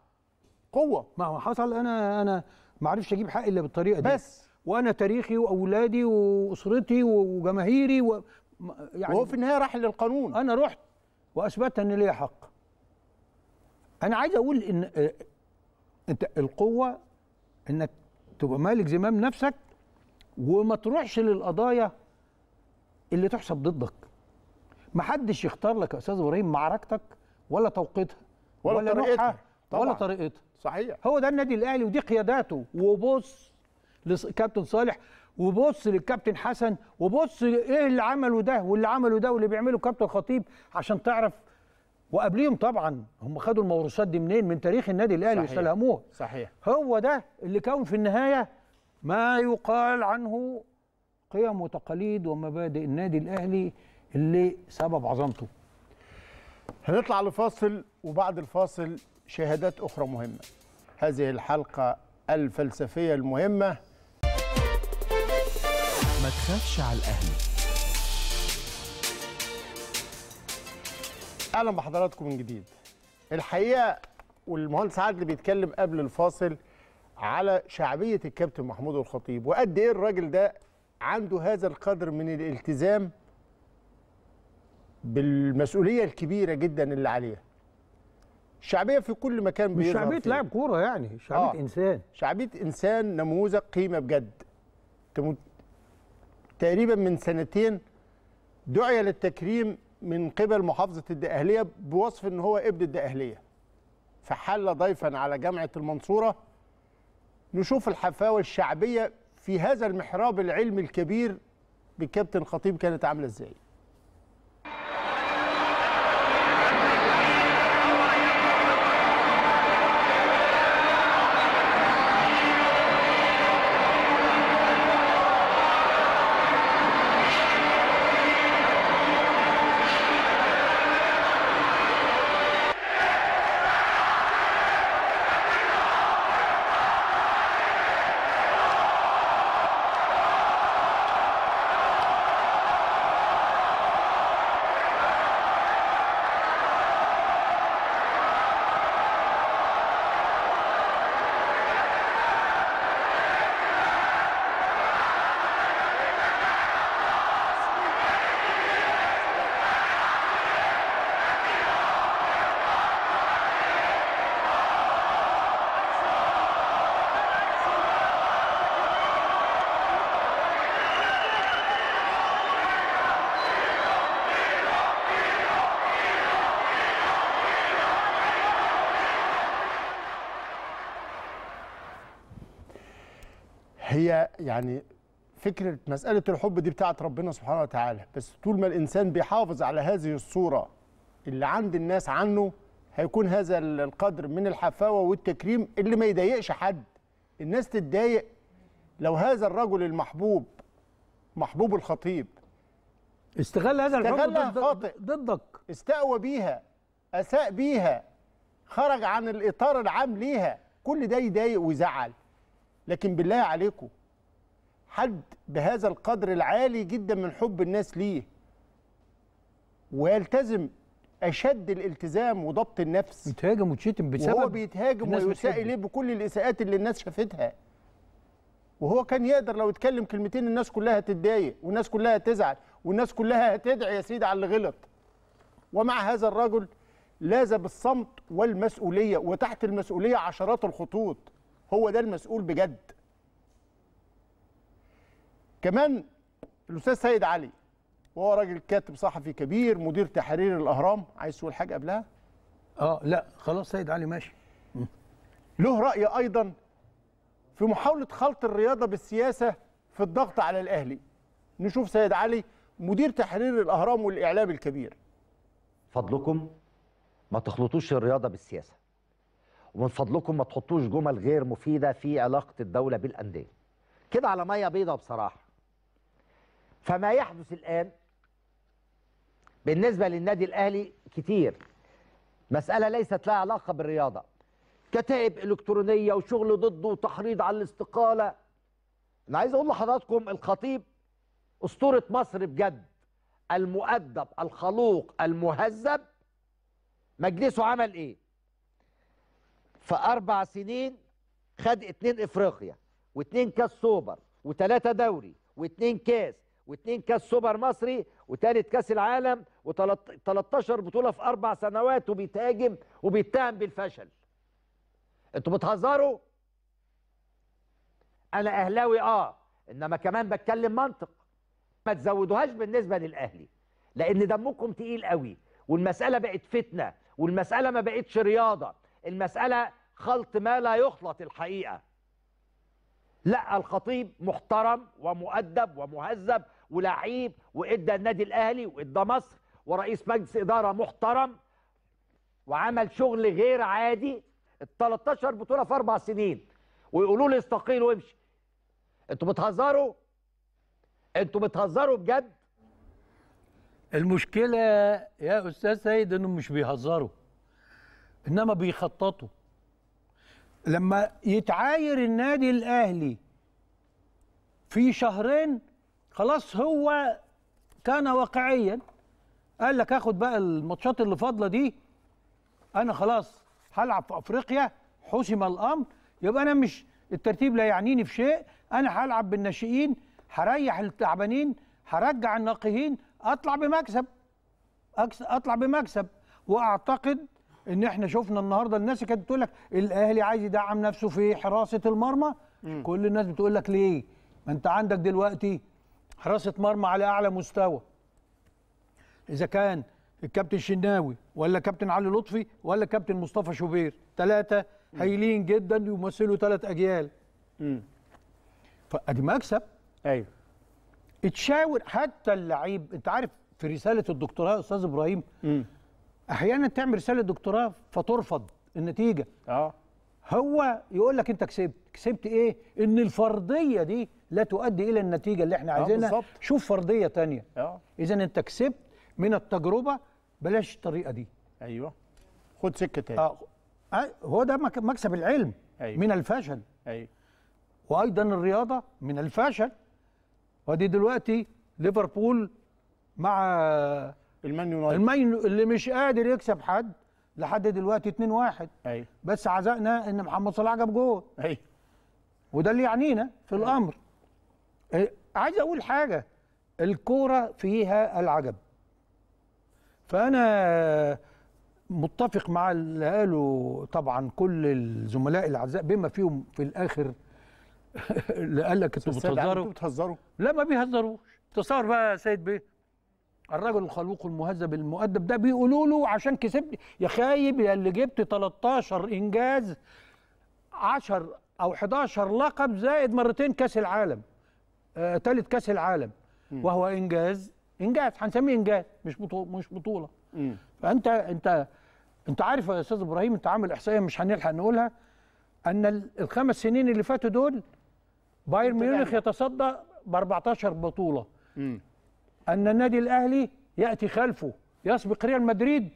قوه ما هو حصل انا انا ما اعرفش اجيب حقي الا بالطريقه دي بس وانا تاريخي واولادي واسرتي وجماهيري و يعني وهو في النهايه راح للقانون انا رحت واثبت ان ليا حق انا عايز اقول ان انت القوه انك تبقى مالك زمام نفسك وما تروحش للقضايا اللي تحسب ضدك ما حدش يختار لك يا استاذ ابراهيم معركتك ولا توقيتها ولا, ولا طريقتها ولا طريقتها صحيح هو ده النادي الاهلي ودي قياداته وبص لكابتن صالح وبص للكابتن حسن وبص ايه اللي عمله ده واللي عمله ده واللي بيعمله كابتن خطيب عشان تعرف وقبليهم طبعا هم خدوا الموروثات دي منين من تاريخ النادي الاهلي واستلهموها صحيح هو ده اللي كون في النهايه ما يقال عنه قيم وتقاليد ومبادئ النادي الاهلي اللي سبب عظمته هنطلع لفاصل وبعد الفاصل شهادات اخرى مهمه هذه الحلقه الفلسفيه المهمه ما تخافش على الاهلي اهلا بحضراتكم من جديد الحقيقه والمهندس عادل بيتكلم قبل الفاصل على شعبيه الكابتن محمود الخطيب وقد ايه الراجل ده عنده هذا القدر من الالتزام بالمسؤوليه الكبيره جدا اللي عليها الشعبيه في كل مكان مش شعبيه لاعب كوره يعني شعبيه آه. انسان شعبيه انسان نموذج قيمه بجد تقريبا من سنتين دعي للتكريم من قبل محافظه الدقهليه بوصف ان هو ابن الدقهليه فحل ضيفا على جامعه المنصوره نشوف الحفاوه الشعبيه في هذا المحراب العلمي الكبير بالكابتن خطيب كانت عامله ازاي يعني فكره مساله الحب دي بتاعه ربنا سبحانه وتعالى بس طول ما الانسان بيحافظ على هذه الصوره اللي عند الناس عنه هيكون هذا القدر من الحفاوه والتكريم اللي ما يضايقش حد الناس تتضايق لو هذا الرجل المحبوب محبوب الخطيب استغل هذا استغلها خاطئ ضدك استقوى بيها اساء بيها خرج عن الاطار العام ليها كل ده يضايق ويزعل لكن بالله عليكم حد بهذا القدر العالي جدا من حب الناس ليه ويلتزم اشد الالتزام وضبط النفس بيتهاجم وتشتم بسبب وهو بيتهاجم ويساء اليه بكل الاساءات اللي الناس شافتها وهو كان يقدر لو اتكلم كلمتين الناس كلها هتتضايق والناس كلها هتزعل والناس كلها هتدعي يا سيدي على اللي غلط ومع هذا الرجل لاذ بالصمت والمسؤوليه وتحت المسؤوليه عشرات الخطوط هو ده المسؤول بجد كمان الاستاذ سيد علي وهو راجل كاتب صحفي كبير مدير تحرير الاهرام عايز تقول حاجه قبلها اه لا خلاص سيد علي ماشي له راي ايضا في محاوله خلط الرياضه بالسياسه في الضغط على الاهلي نشوف سيد علي مدير تحرير الاهرام والاعلام الكبير فضلكم ما تخلطوش الرياضه بالسياسه ومن فضلكم ما تحطوش جمل غير مفيده في علاقه الدوله بالانديه كده على ميه بيضه بصراحه فما يحدث الآن بالنسبة للنادي الأهلي كتير مسألة ليست لها علاقة بالرياضة كتائب إلكترونية وشغل ضده وتحريض على الاستقالة أنا عايز أقول لحضراتكم الخطيب أسطورة مصر بجد المؤدب الخلوق المهذب مجلسه عمل إيه في أربع سنين خد اتنين إفريقيا واتنين كاس سوبر وتلاتة دوري واتنين كاس واثنين كاس سوبر مصري وثالث كاس العالم و13 بطوله في اربع سنوات وبيتهاجم وبيتهم بالفشل انتوا بتهزروا انا اهلاوي اه انما كمان بتكلم منطق ما تزودوهاش بالنسبه للاهلي لان دمكم تقيل قوي والمساله بقت فتنه والمساله ما بقتش رياضه المساله خلط ما لا يخلط الحقيقه لا الخطيب محترم ومؤدب ومهذب ولعيب وادى النادي الاهلي وادى مصر ورئيس مجلس اداره محترم وعمل شغل غير عادي ال 13 بطوله في اربع سنين ويقولوا لي استقيل وامشي انتوا بتهزروا انتوا بتهزروا بجد المشكله يا استاذ سيد انهم مش بيهزروا انما بيخططوا لما يتعاير النادي الاهلي في شهرين خلاص هو كان واقعيا قال لك اخد بقى الماتشات اللي فاضله دي انا خلاص هلعب في افريقيا حسم الامر يبقى انا مش الترتيب لا يعنيني في شيء انا هلعب بالناشئين هريح التعبانين هرجع الناقهين اطلع بمكسب اطلع بمكسب واعتقد ان احنا شفنا النهارده الناس كانت بتقول لك الاهلي عايز يدعم نفسه في حراسه المرمى م. كل الناس بتقول لك ليه ما انت عندك دلوقتي حراسه مرمى على اعلى مستوى اذا كان الكابتن شناوي ولا كابتن علي لطفي ولا كابتن مصطفى شوبير ثلاثه هايلين جدا يمثلوا ثلاث اجيال امم فادي مكسب ايوه اتشاور حتى اللعيب انت عارف في رساله الدكتوراه استاذ ابراهيم مم. احيانا تعمل رساله دكتوراه فترفض النتيجه اه هو يقول لك انت كسبت كسبت ايه ان الفرضيه دي لا تؤدي الى النتيجه اللي احنا آه، عايزينها شوف فرضيه تانية آه. اذا انت كسبت من التجربه بلاش الطريقه دي ايوه خد سكه تاني آه, آه، هو ده مكسب العلم أيوة. من الفشل أيوة. وايضا الرياضه من الفشل ودي دلوقتي ليفربول مع المان يونايتد المان اللي مش قادر يكسب حد لحد دلوقتي 2-1 أيوة. بس عزقنا ان محمد صلاح جاب جول أيوة. وده اللي يعنينا في أيوة. الامر عايز اقول حاجه الكوره فيها العجب فانا متفق مع اللي قاله طبعا كل الزملاء الاعزاء بما فيهم في الاخر اللي قال لك انتوا بتهزروا انتوا بتهزروا لا ما بيهزروش تصور بقى يا سيد بيه الرجل الخلوق المهذب المؤدب ده بيقولوا له عشان كسبت يا خايب يا اللي جبت 13 انجاز 10 او 11 لقب زائد مرتين كاس العالم ثالث آه، كاس العالم وهو انجاز انجاز هنسميه انجاز مش بطوله مش بطوله فانت انت انت عارف يا استاذ ابراهيم انت عامل احصائيه مش هنلحق نقولها ان الخمس سنين اللي فاتوا دول بايرن ميونخ يتصدى ب 14 بطوله مم. ان النادي الاهلي ياتي خلفه يسبق ريال مدريد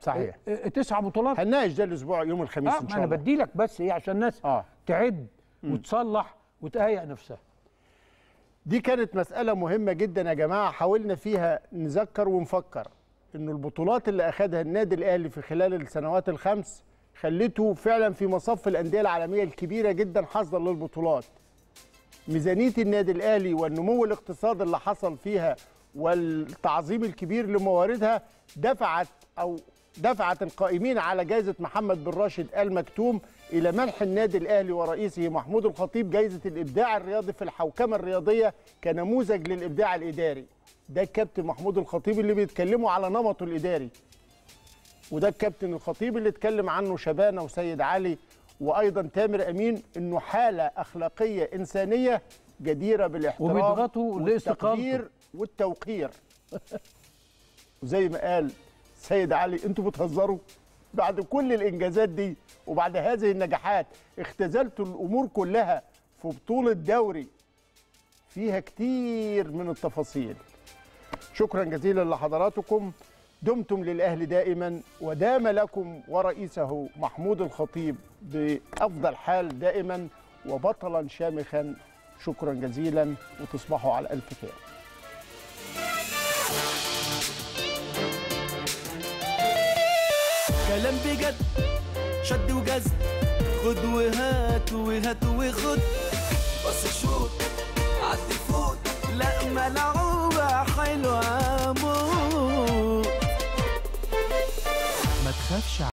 صحيح إيه، إيه، تسع بطولات هنناقش ده الاسبوع يوم الخميس آه ان شاء الله انا بدي لك بس ايه عشان الناس آه. تعد وتصلح وتهيئ نفسها دي كانت مسألة مهمة جدا يا جماعة حاولنا فيها نذكر ونفكر إنه البطولات اللي أخدها النادي الأهلي في خلال السنوات الخمس خلته فعلا في مصف الأندية العالمية الكبيرة جدا حظا للبطولات ميزانية النادي الأهلي والنمو الاقتصادي اللي حصل فيها والتعظيم الكبير لمواردها دفعت أو دفعت القائمين على جائزة محمد بن راشد آل مكتوم إلى منح النادي الأهلي ورئيسه محمود الخطيب جايزة الإبداع الرياضي في الحوكمة الرياضية كنموذج للإبداع الإداري ده الكابتن محمود الخطيب اللي بيتكلموا على نمطه الإداري وده الكابتن الخطيب اللي اتكلم عنه شبانة وسيد علي وأيضا تامر أمين أنه حالة أخلاقية إنسانية جديرة بالاحترام وبيضغطوا لاستقامته والتوقير وزي ما قال سيد علي انتوا بتهزروا بعد كل الانجازات دي وبعد هذه النجاحات اختزلتوا الامور كلها في بطوله دوري فيها كتير من التفاصيل شكرا جزيلا لحضراتكم دمتم للأهل دائما ودام لكم ورئيسه محمود الخطيب بأفضل حال دائما وبطلا شامخا شكرا جزيلا وتصبحوا على ألف خير كلام بجد شد وجز خد وهات وهات وخد بص شوط عدي فوت لا ملعوبة حلوة مو ما تخافش